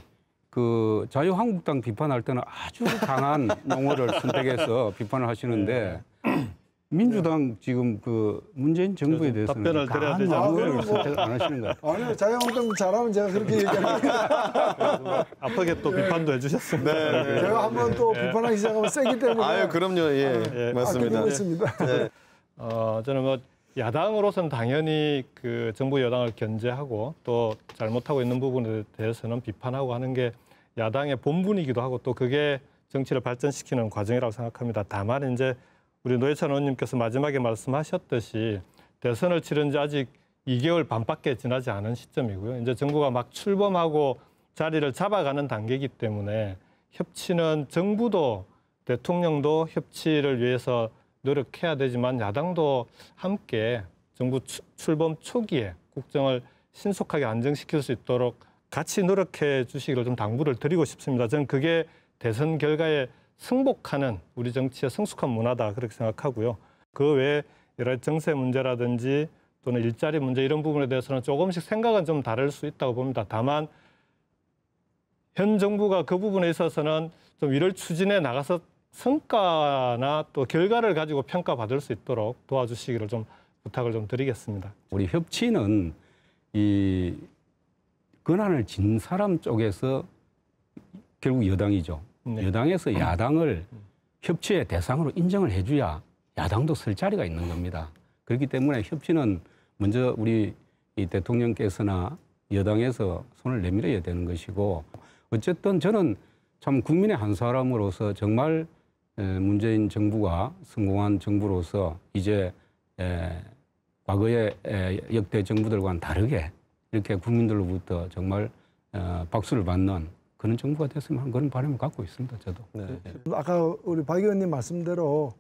그 자유한국당 비판할 때는 아주 강한 용어를 [laughs] 선택해서 비판을 하시는데 네. 민주당 네. 지금 그 문재인 정부에 대해서는 답변을 드려야 되지 않을 선택 안 하시는 거예요 아니요, 자유한국당 잘하면 제가 그렇게 얘기합니다. 하는 [laughs] 아프게 또 비판도 해주셨습니 네, 네, 제가 한 번 또 네. 비판하기 시작하면 세기 때문에. 아유, 그럼요, 예, 아, 예. 맞습니다. 아, 그 예. 있습니다. 어, 저는 뭐 야당으로서는 당연히 그 정부 여당을 견제하고 또 잘못하고 있는 부분에 대해서는 비판하고 하는 게 야당의 본분이기도 하고 또 그게 정치를 발전시키는 과정이라고 생각합니다. 다만 이제 우리 노회찬 의원님께서 마지막에 말씀하셨듯이 대선을 치른 지 아직 2개월 반밖에 지나지 않은 시점이고요. 이제 정부가 막 출범하고 자리를 잡아가는 단계이기 때문에 협치는 정부도 대통령도 협치를 위해서 노력해야 되지만 야당도 함께 정부 출범 초기에 국정을 신속하게 안정시킬 수 있도록 같이 노력해 주시기를 좀 당부를 드리고 싶습니다. 저는 그게 대선 결과에 승복하는 우리 정치의 성숙한 문화다 그렇게 생각하고요. 그 외에 여러 정세 문제라든지 또는 일자리 문제 이런 부분에 대해서는 조금씩 생각은 좀 다를 수 있다고 봅니다. 다만 현 정부가 그 부분에 있어서는 좀 이를 추진해 나가서 성과나 또 결과를 가지고 평가받을 수 있도록 도와주시기를 좀 부탁을 좀 드리겠습니다. 우리 협치는 이 권한을 진 사람 쪽에서 결국 여당이죠. 네. 여당에서 음. 야당을 음. 협치의 대상으로 인정을 해줘야 야당도 설 자리가 있는 겁니다. 그렇기 때문에 협치는 먼저 우리 이 대통령께서나 여당에서 손을 내밀어야 되는 것이고 어쨌든 저는 참 국민의 한 사람으로서 정말 문재인 정부가 성공한 정부로서 이제 과거의 역대 정부들과는 다르게 이렇게 국민들로부터 정말 어, 박수를 받는 그런 정부가 됐으면 하는 그런 바람을 갖고 있습니다. 저도. 네. 예, 예. 아까 우리 박 의원님 말씀대로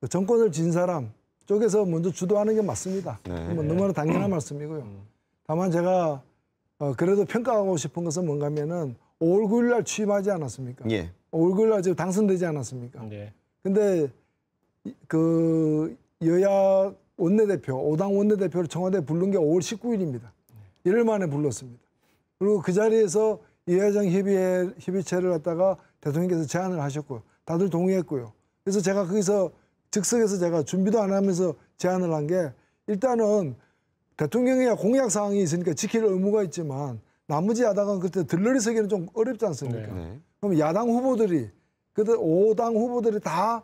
그 정권을 진 사람 쪽에서 먼저 주도하는 게 맞습니다. 네. 뭐 너무나 당연한 음. 말씀이고요. 음. 다만 제가 어, 그래도 평가하고 싶은 것은 뭔가면은 5월 9일 날 취임하지 않았습니까? 예. 올글라 지금 당선되지 않았습니까? 네. 근데 그 여야 원내대표, 오당 원내대표를 청와대에 부른 게 5월 19일입니다. 네. 1일 만에 불렀습니다. 그리고 그 자리에서 이회장 협의회, 협의체를 갖다가 대통령께서 제안을 하셨고요. 다들 동의했고요. 그래서 제가 거기서 즉석에서 제가 준비도 안 하면서 제안을 한 게 일단은 대통령의 공약 사항이 있으니까 지킬 의무가 있지만 나머지 야당은 그때 들러리서기는 좀 어렵지 않습니까? 네. 네. 그럼 야당 후보들이 그들 5당 후보들이 다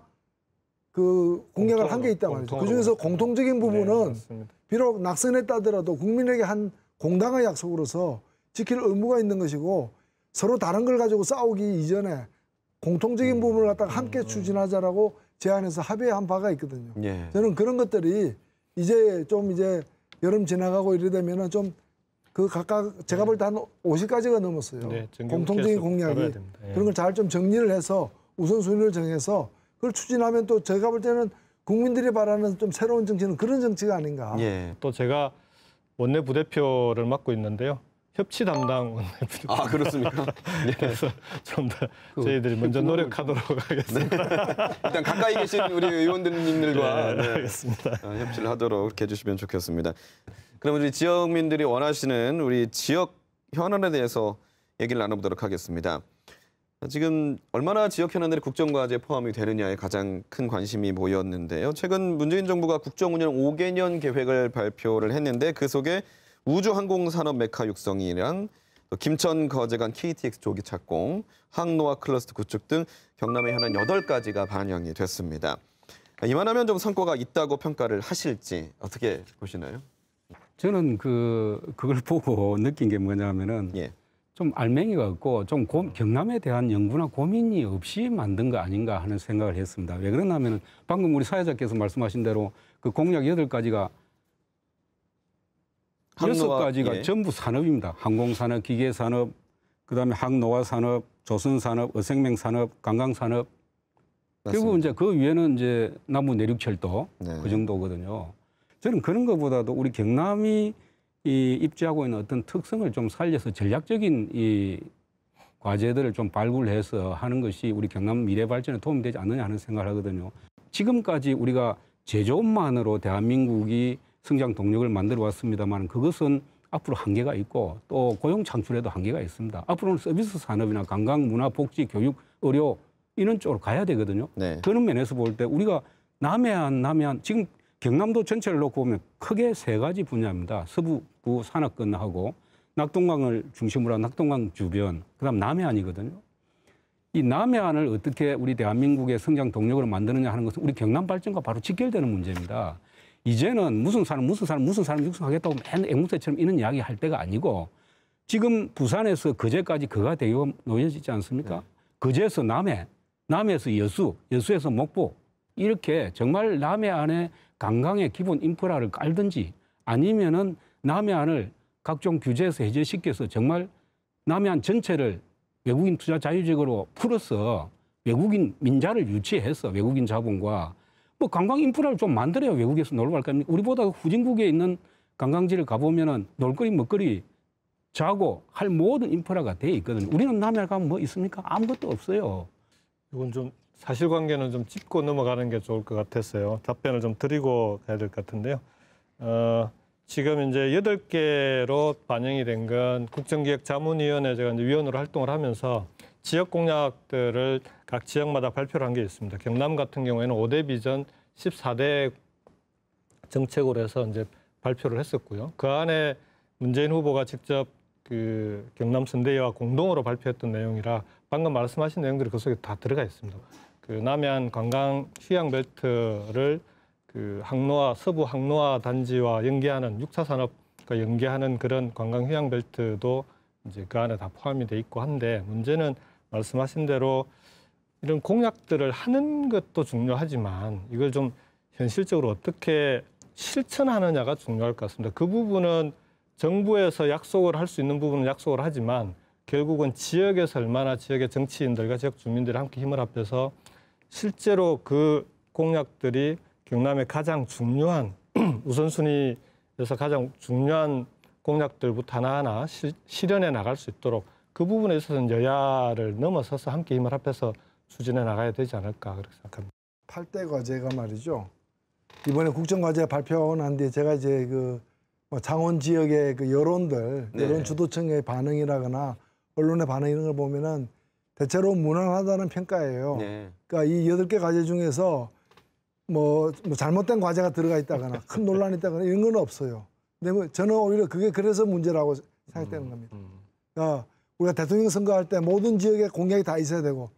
그 공약을 한 게 있단 말이죠. 그중에서 공통적인 부분은 네, 비록 낙선했다더라도 국민에게 한 공당의 약속으로서 지킬 의무가 있는 것이고 서로 다른 걸 가지고 싸우기 이전에 공통적인 음, 부분을 갖다가 함께 음. 추진하자라고 제안해서 합의한 바가 있거든요. 예. 저는 그런 것들이 이제 좀 이제 여름 지나가고 이래되면은좀 그 각각 제가 볼 때 한 50가지가 넘었어요. 네, 공통적인 공약이 예. 그런 걸 잘 좀 정리를 해서 우선순위를 정해서 그걸 추진하면 또 제가 볼 때는 국민들이 바라는 좀 새로운 정치는 그런 정치가 아닌가. 예. 또 제가 원내 부대표를 맡고 있는데요. 협치 담당 원내 부대표. 아 그렇습니까? [laughs] 예. 그래서 좀더 그 저희들이 먼저 노력하도록 하겠습니다. 네. 일단 가까이 계신 우리 의원님들과 [laughs] 네, 네. 알 어, 협치를 하도록 해주시면 좋겠습니다. 그럼 우리 지역민들이 원하시는 우리 지역 현안에 대해서 얘기를 나눠보도록 하겠습니다. 지금 얼마나 지역 현안들이 국정과제에 포함이 되느냐에 가장 큰 관심이 모였는데요. 최근 문재인 정부가 국정운영 5개년 계획을 발표를 했는데 그 속에 우주항공산업 메카 육성이랑 김천 거제간 KTX 조기 착공, 항노화 클러스터 구축 등 경남의 현안 8가지가 반영이 됐습니다. 이만하면 좀 성과가 있다고 평가를 하실지 어떻게 보시나요? 저는 그 그걸 [laughs] 보고 느낀 게 뭐냐면은 예. 좀 알맹이가 없고 좀 고, 음. 경남에 대한 연구나 고민이 없이 만든 거 아닌가 하는 생각을 했습니다. 왜 그러냐면은 방금 우리 사회자께서 말씀하신 대로 그 공약 여덟 가지가 여섯 가지가 예. 전부 산업입니다. 항공산업, 기계산업, 그다음에 항노화산업, 조선산업, 어생명산업, 관광산업. 결국 이제 그 위에는 이제 남부 내륙철도 네. 그 정도거든요. 저는 그런 것보다도 우리 경남이 이 입지하고 있는 어떤 특성을 좀 살려서 전략적인 이 과제들을 좀 발굴해서 하는 것이 우리 경남 미래 발전에 도움이 되지 않느냐 하는 생각을 하거든요. 지금까지 우리가 제조업만으로 대한민국이 성장 동력을 만들어 왔습니다만 그것은 앞으로 한계가 있고 또 고용 창출에도 한계가 있습니다. 앞으로는 서비스 산업이나 관광, 문화, 복지, 교육, 의료 이런 쪽으로 가야 되거든요. 네. 그런 면에서 볼 때 우리가 남해안, 남해안 지금 경남도 전체를 놓고 보면 크게 세 가지 분야입니다. 서부부 산악권하고 낙동강을 중심으로 한 낙동강 주변, 그다음 남해안이거든요. 이 남해안을 어떻게 우리 대한민국의 성장 동력으로 만드느냐 하는 것은 우리 경남 발전과 바로 직결되는 문제입니다. 이제는 무슨 사람, 무슨 사람, 무슨 사람 육성하겠다고 맨 앵무새처럼 이런 이야기 할 때가 아니고 지금 부산에서 거제까지 그가 되어 놓여지지 않습니까? 네. 거제에서 남해, 남해에서 여수, 여수에서 목포 이렇게 정말 남해안에 관광의 기본 인프라를 깔든지 아니면은 남해안을 각종 규제에서 해제시켜서 정말 남해안 전체를 외국인 투자 자유적으로 풀어서 외국인 민자를 유치해서 외국인 자본과 뭐 관광 인프라를 좀 만들어야 외국에서 놀러 갈 겁니다. 우리보다 후진국에 있는 관광지를 가보면은 놀거리 먹거리 자고 할 모든 인프라가 돼 있거든요. 우리는 남해안 가면 뭐 있습니까? 아무것도 없어요. 이건 좀 사실관계는 좀 짚고 넘어가는 게 좋을 것 같았어요. 답변을 좀 드리고 가야 될 것 같은데요. 어, 지금 이제 여덟 개로 반영이 된 건 국정기획자문위원회 제가 이제 위원으로 활동을 하면서 지역 공약들을 각 지역마다 발표를 한 게 있습니다. 경남 같은 경우에는 5대 비전 14대 정책으로 해서 이제 발표를 했었고요. 그 안에 문재인 후보가 직접 그 경남 선대위와 공동으로 발표했던 내용이라 방금 말씀하신 내용들이 그 속에 다 들어가 있습니다. 그 남해안 관광 휴양 벨트를 그 항로화 서부 항로화 단지와 연계하는 육차 산업과 연계하는 그런 관광 휴양 벨트도 이제 그 안에 다 포함이 돼 있고 한데 문제는 말씀하신 대로 이런 공약들을 하는 것도 중요하지만 이걸 좀 현실적으로 어떻게 실천하느냐가 중요할 것 같습니다. 그 부분은 정부에서 약속을 할 수 있는 부분은 약속을 하지만 결국은 지역에서 얼마나 지역의 정치인들과 지역 주민들이 함께 힘을 합해서 실제로 그 공약들이 경남의 가장 중요한 [clears throat] 우선순위에서 가장 중요한 공약들부터 하나하나 시, 실현해 나갈 수 있도록 그 부분에 있어서는 여야를 넘어서서 함께 힘을 합해서 추진해 나가야 되지 않을까 그렇게 생각합니다. 8대 과제가 말이죠. 이번에 국정과제 발표하고 난 뒤에 제가 이제 그 뭐 장원 지역의 그 여론들, 네. 여론 주도층의 반응이라거나 언론의 반응 이런 걸 보면은 대체로 무난하다는 평가예요. 네. 그러니까 이 여덟 개 과제 중에서 뭐, 뭐, 잘못된 과제가 들어가 있다거나 큰 논란이 있다거나 이런 건 없어요. 근데 뭐 저는 오히려 그게 그래서 문제라고 생각되는 겁니다. 그러니까 우리가 대통령 선거할 때 모든 지역에 공약이 다 있어야 되고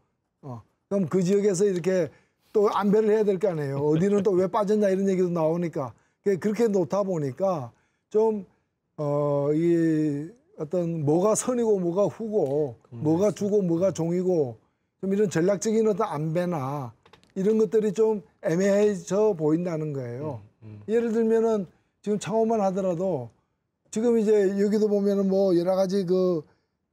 어. 그럼 그 지역에서 이렇게 또 안배를 해야 될 거 아니에요. 어디는 또 왜 빠졌냐 이런 얘기도 나오니까 그렇게 놓다 보니까 좀 어, 이 어떤 뭐가 선이고 뭐가 후고 뭐가 그렇죠. 주고 뭐가 종이고 좀 이런 전략적인 어떤 안배나 이런 것들이 좀 애매해져 보인다는 거예요. 음, 음. 예를 들면은 지금 창업만 하더라도 지금 이제 여기도 보면은 뭐 여러 가지 그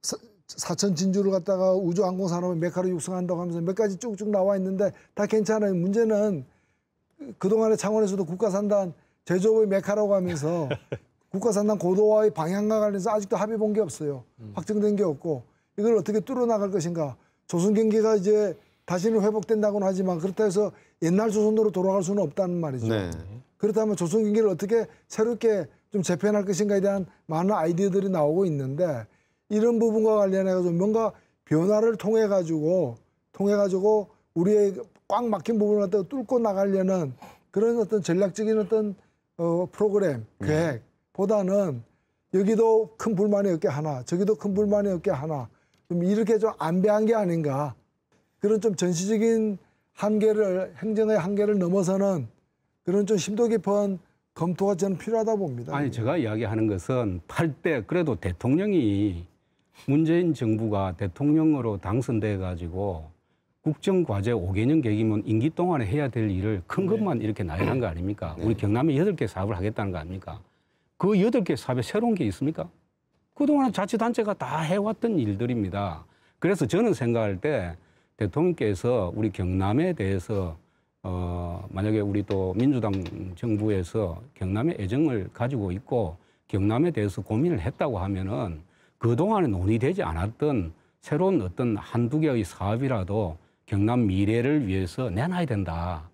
사, 사천 진주를 갖다가 우주항공산업의 메카로 육성한다고 하면서 몇 가지 쭉쭉 나와 있는데 다 괜찮아요. 문제는 그동안에 창원에서도 국가산단 제조업의 메카라고 하면서 [laughs] 국가산단 고도화의 방향과 관련해서 아직도 합의 본 게 없어요. 음. 확정된 게 없고 이걸 어떻게 뚫어나갈 것인가. 조선 경기가 이제 다시는 회복된다고는 하지만 그렇다 해서 옛날 조선으로 돌아갈 수는 없다는 말이죠. 네. 그렇다면 조선 경기를 어떻게 새롭게 좀 재편할 것인가에 대한 많은 아이디어들이 나오고 있는데 이런 부분과 관련해서 뭔가 변화를 통해 가지고 통해 가지고 우리의 꽉 막힌 부분을 갖다가 뚫고 나가려는 그런 어떤 전략적인 어떤 어, 프로그램 네. 계획 네. 보다는 여기도 큰 불만이 없게 하나, 저기도 큰 불만이 없게 하나, 좀 이렇게 좀 안배한 게 아닌가. 그런 좀 전시적인 한계를, 행정의 한계를 넘어서는 그런 좀 심도 깊은 검토가 저는 필요하다 봅니다. 아니, 제가 이야기하는 것은 8대, 그래도 대통령이 문재인 정부가 대통령으로 당선돼 가지고 국정과제 5개년 계기면 임기 동안에 해야 될 일을 큰 것만 네. 이렇게 나열한 거 아닙니까? 네. 우리 경남에 8개 사업을 하겠다는 거 아닙니까? 그 여덟 개 사업에 새로운 게 있습니까? 그동안 자치단체가 다 해왔던 일들입니다. 그래서 저는 생각할 때 대통령께서 우리 경남에 대해서 어, 만약에 우리 또 민주당 정부에서 경남에 애정을 가지고 있고 경남에 대해서 고민을 했다고 하면은 그동안에 논의되지 않았던 새로운 어떤 한두 개의 사업이라도 경남 미래를 위해서 내놔야 된다.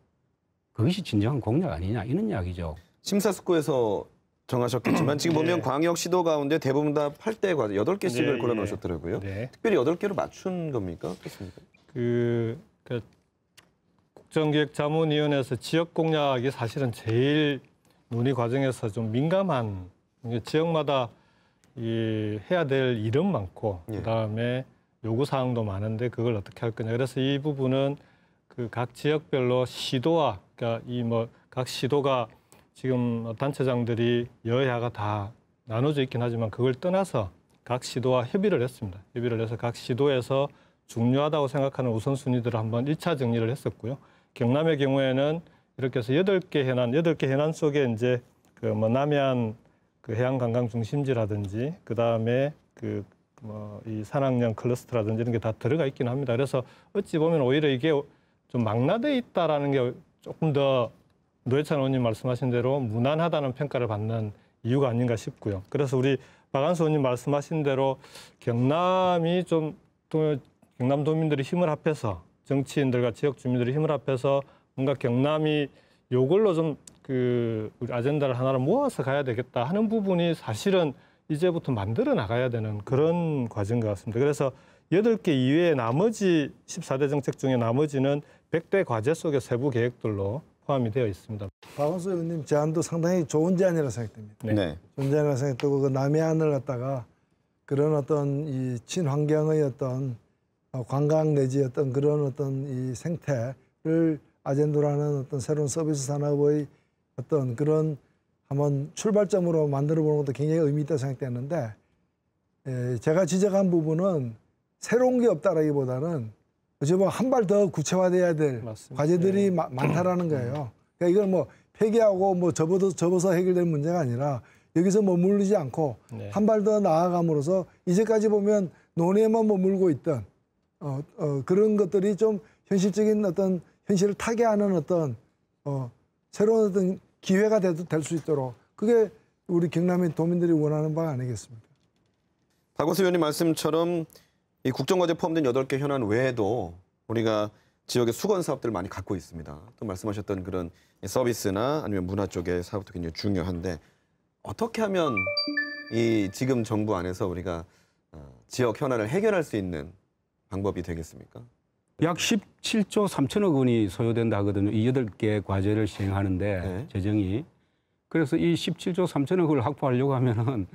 그것이 진정한 공약 아니냐 이런 이야기죠. 심사숙고에서 정하셨겠지만 지금 보면 네. 광역시도 가운데 대부분 다 8대 과제 8개씩을 네, 골라 놓으셨더라고요. 네. 특별히 8개로 맞춘 겁니까? 그, 그 그러니까 국정기획자문위원회에서 지역 공약이 사실은 제일 논의 과정에서 좀 민감한 지역마다 이 해야 될 일은 많고 예. 그다음에 요구 사항도 많은데 그걸 어떻게 할 거냐. 그래서 이 부분은 그각 지역별로 시도와 그러니까 이뭐 각 시도가 지금 단체장들이 여야가 다 나눠져 있긴 하지만 그걸 떠나서 각 시도와 협의를 했습니다. 협의를 해서 각 시도에서 중요하다고 생각하는 우선순위들을 한번 1차 정리를 했었고요. 경남의 경우에는 이렇게 해서 여덟 개 해난, 여덟 개 해난 속에 이제 그 뭐 남해안 그 해양관광중심지라든지 그다음에 그 뭐 이 산악령 클러스터라든지 이런 게 다 들어가 있긴 합니다. 그래서 어찌 보면 오히려 이게 좀 망라돼 있다라는 게 조금 더 노회찬 의원님 말씀하신 대로 무난하다는 평가를 받는 이유가 아닌가 싶고요. 그래서 우리 박한수 의원님 말씀하신 대로 경남이 좀 경남 도민들이 힘을 합해서 정치인들과 지역 주민들이 힘을 합해서 뭔가 경남이 요걸로 좀 그 우리 아젠다를 하나로 모아서 가야 되겠다 하는 부분이 사실은 이제부터 만들어 나가야 되는 그런 과정인 것 같습니다. 그래서 여덟 개 이외의 나머지 14대 정책 중에 나머지는 100대 과제 속의 세부 계획들로 포함이 되어 있습니다. 박원수 의원님 제안도 상당히 좋은 제안이라 생각됩니다. 네. 네. 좋은 제안이라 생각되고 그 남해안을 갖다가 그런 어떤 이 친환경의 어떤 어, 관광 내지 어떤 그런 어떤 이 생태를 아젠도로 는 어떤 새로운 서비스 산업의 어떤 그런 한번 출발점으로 만들어 보는 것도 굉장히 의미 있다 생각되는데 예, 제가 지적한 부분은 새로운 게 없다라기보다는 어찌 보면 뭐 한발 더 구체화돼야 될 맞습니다. 과제들이 네. 마, 많다라는 거예요. 그러니까 이건뭐 폐기하고 뭐 접어도 접어서 해결될 문제가 아니라 여기서 머물리지 않고 네. 한발 더 나아감으로써 이제까지 보면 논의에만 머물고 있던 어, 어, 그런 것들이 좀 현실적인 어떤 현실을 타개하는 어떤 어, 새로운 어떤 기회가 될수 있도록 그게 우리 경남의 도민들이 원하는 바 아니겠습니까? 박원수 의원님 말씀처럼 이 국정과제 포함된 8개 현안 외에도 우리가 지역의 수건 사업들을 많이 갖고 있습니다. 또 말씀하셨던 그런 서비스나 아니면 문화 쪽의 사업도 굉장히 중요한데 어떻게 하면 이 지금 정부 안에서 우리가 어, 지역 현안을 해결할 수 있는 방법이 되겠습니까? 약 17조 3천억 원이 소요된다 하거든요. 이 8개 과제를 시행하는데 네. 재정이. 그래서 이 17조 3천억을 확보하려고 하면은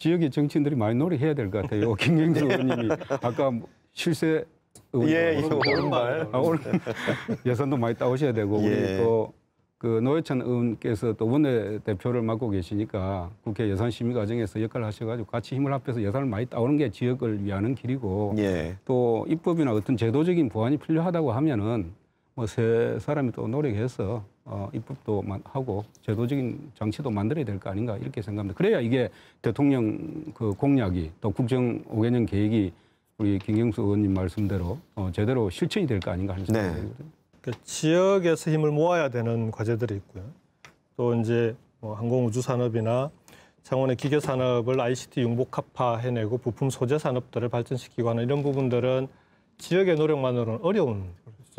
지역의 정치인들이 많이 노력해야 될 것 같아요. [laughs] 김경주 네. 의원님이 아까 실세 의원 예, 예. 오른발 아, [laughs] 예산도 많이 따오셔야 되고 우리 예. 또그 노회찬 의원께서 또 원내 대표를 맡고 계시니까 국회 예산 심의 과정에서 역할을 하셔가지고 같이 힘을 합해서 예산을 많이 따오는 게 지역을 위하는 길이고 예. 또 입법이나 어떤 제도적인 보완이 필요하다고 하면은 뭐 세 사람이 또 노력해서 어, 입법도 하고 제도적인 장치도 만들어야 될 거 아닌가 이렇게 생각합니다. 그래야 이게 대통령 그 공약이 또 국정 5개년 계획이 우리 김경수 의원님 말씀대로 어, 제대로 실천이 될 거 아닌가 하는 생각이 듭니다. 네. 그러니까 지역에서 힘을 모아야 되는 과제들이 있고요. 또 이제 뭐 항공우주 산업이나 창원의 기계 산업을 ICT 융복합화 해내고 부품 소재 산업들을 발전시키고 하는 이런 부분들은 지역의 노력만으로는 어려운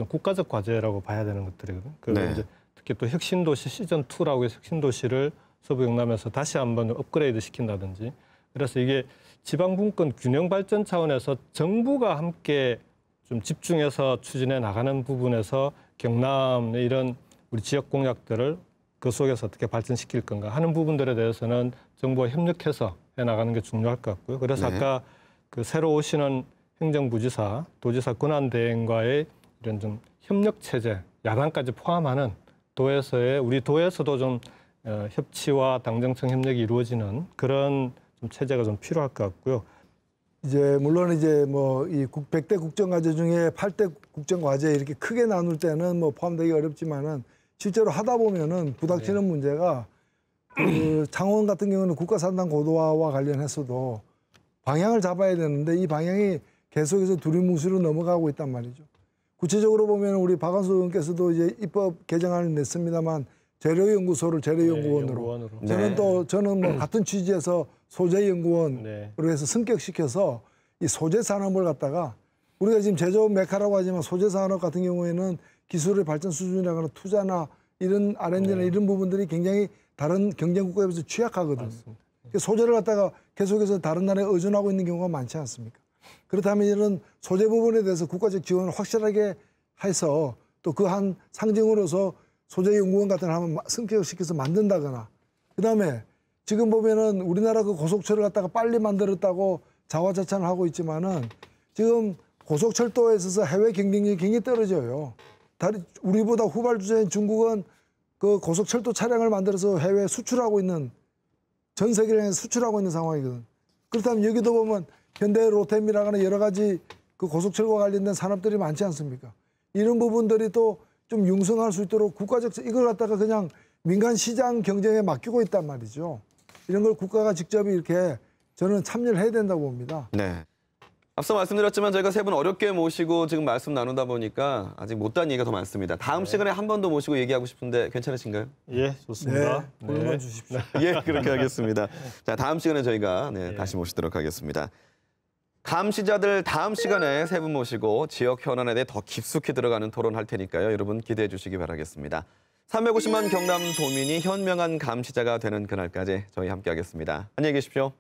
국가적 과제라고 봐야 되는 것들이거든요. 그래 네. 이제 특히 또 혁신도시 시즌2라고 해서 혁신도시를 서부 영남에서 다시 한번 업그레이드 시킨다든지 그래서 이게 지방분권 균형 발전 차원에서 정부가 함께 좀 집중해서 추진해 나가는 부분에서 경남의 이런 우리 지역 공약들을 그 속에서 어떻게 발전시킬 건가 하는 부분들에 대해서는 정부와 협력해서 해 나가는 게 중요할 것 같고요. 그래서 네. 아까 그 새로 오시는 행정부지사, 도지사 권한 대행과의 이런 좀 협력 체제, 야당까지 포함하는 도에서의 우리 도에서도 좀 어, 협치와 당정청 협력이 이루어지는 그런 좀 체제가 좀 필요할 것 같고요. 이제 물론 이제 뭐이 100대 국정 과제 중에 8대 국정 과제 이렇게 크게 나눌 때는 뭐 포함되기 어렵지만은 실제로 하다 보면은 부닥치는 네. 문제가 그창원 같은 경우는 국가산단 고도화와 관련해서도 방향을 잡아야 되는데 이 방향이 계속해서 두리뭉실로 넘어가고 있단 말이죠. 구체적으로 보면 우리 박한수 의원께서도 이제 입법 개정안을 냈습니다만 재료연구소를 재료연구원으로. 네, 저는 네. 또 저는 뭐 같은 취지에서 소재연구원으로 해서 승격시켜서 이 소재 산업을 갖다가 우리가 지금 제조업 메카라고 하지만 소재 산업 같은 경우에는 기술의 발전 수준이라거나 투자나 이런 R&D나 네. 이런 부분들이 굉장히 다른 경쟁 국가에 비해서 취약하거든요. 소재를 갖다가 계속해서 다른 나라에 의존하고 있는 경우가 많지 않습니까? 그렇다면 이런 소재 부분에 대해서 국가적 지원을 확실하게 해서 또 그 한 상징으로서 소재 연구원 같은 걸 한번 승격시켜서 만든다거나 그다음에 지금 보면은 우리나라 그 고속철을 갖다가 빨리 만들었다고 자화자찬을 하고 있지만은 지금 고속철도에 있어서 해외 경쟁력이 굉장히 떨어져요. 다리, 우리보다 후발 주자인 중국은 그 고속철도 차량을 만들어서 해외 수출하고 있는 전세계에 수출하고 있는 상황이거든. 그렇다면 여기도 보면 현대 로템이라는 여러 가지 그 고속철과 관련된 산업들이 많지 않습니까? 이런 부분들이 또 좀 융성할 수 있도록 국가적 이걸 갖다가 그냥 민간 시장 경쟁에 맡기고 있단 말이죠. 이런 걸 국가가 직접 이렇게 저는 참여를 해야 된다고 봅니다. 네. 앞서 말씀드렸지만 저희가 세 분 어렵게 모시고 지금 말씀 나누다 보니까 아직 못한 얘기가 더 많습니다. 다음 네. 시간에 한 번 더 모시고 얘기하고 싶은데 괜찮으신가요? 예, 좋습니다. 네, 불러 네. 주십시오. [laughs] 예, 그렇게 하겠습니다. 네. 자, 다음 시간에 저희가 네, 예. 다시 모시도록 하겠습니다. 감시자들 다음 시간에 세 분 모시고 지역 현안에 대해 더 깊숙이 들어가는 토론할 테니까요. 여러분 기대해 주시기 바라겠습니다. 350만 경남 도민이 현명한 감시자가 되는 그날까지 저희 함께하겠습니다. 안녕히 계십시오.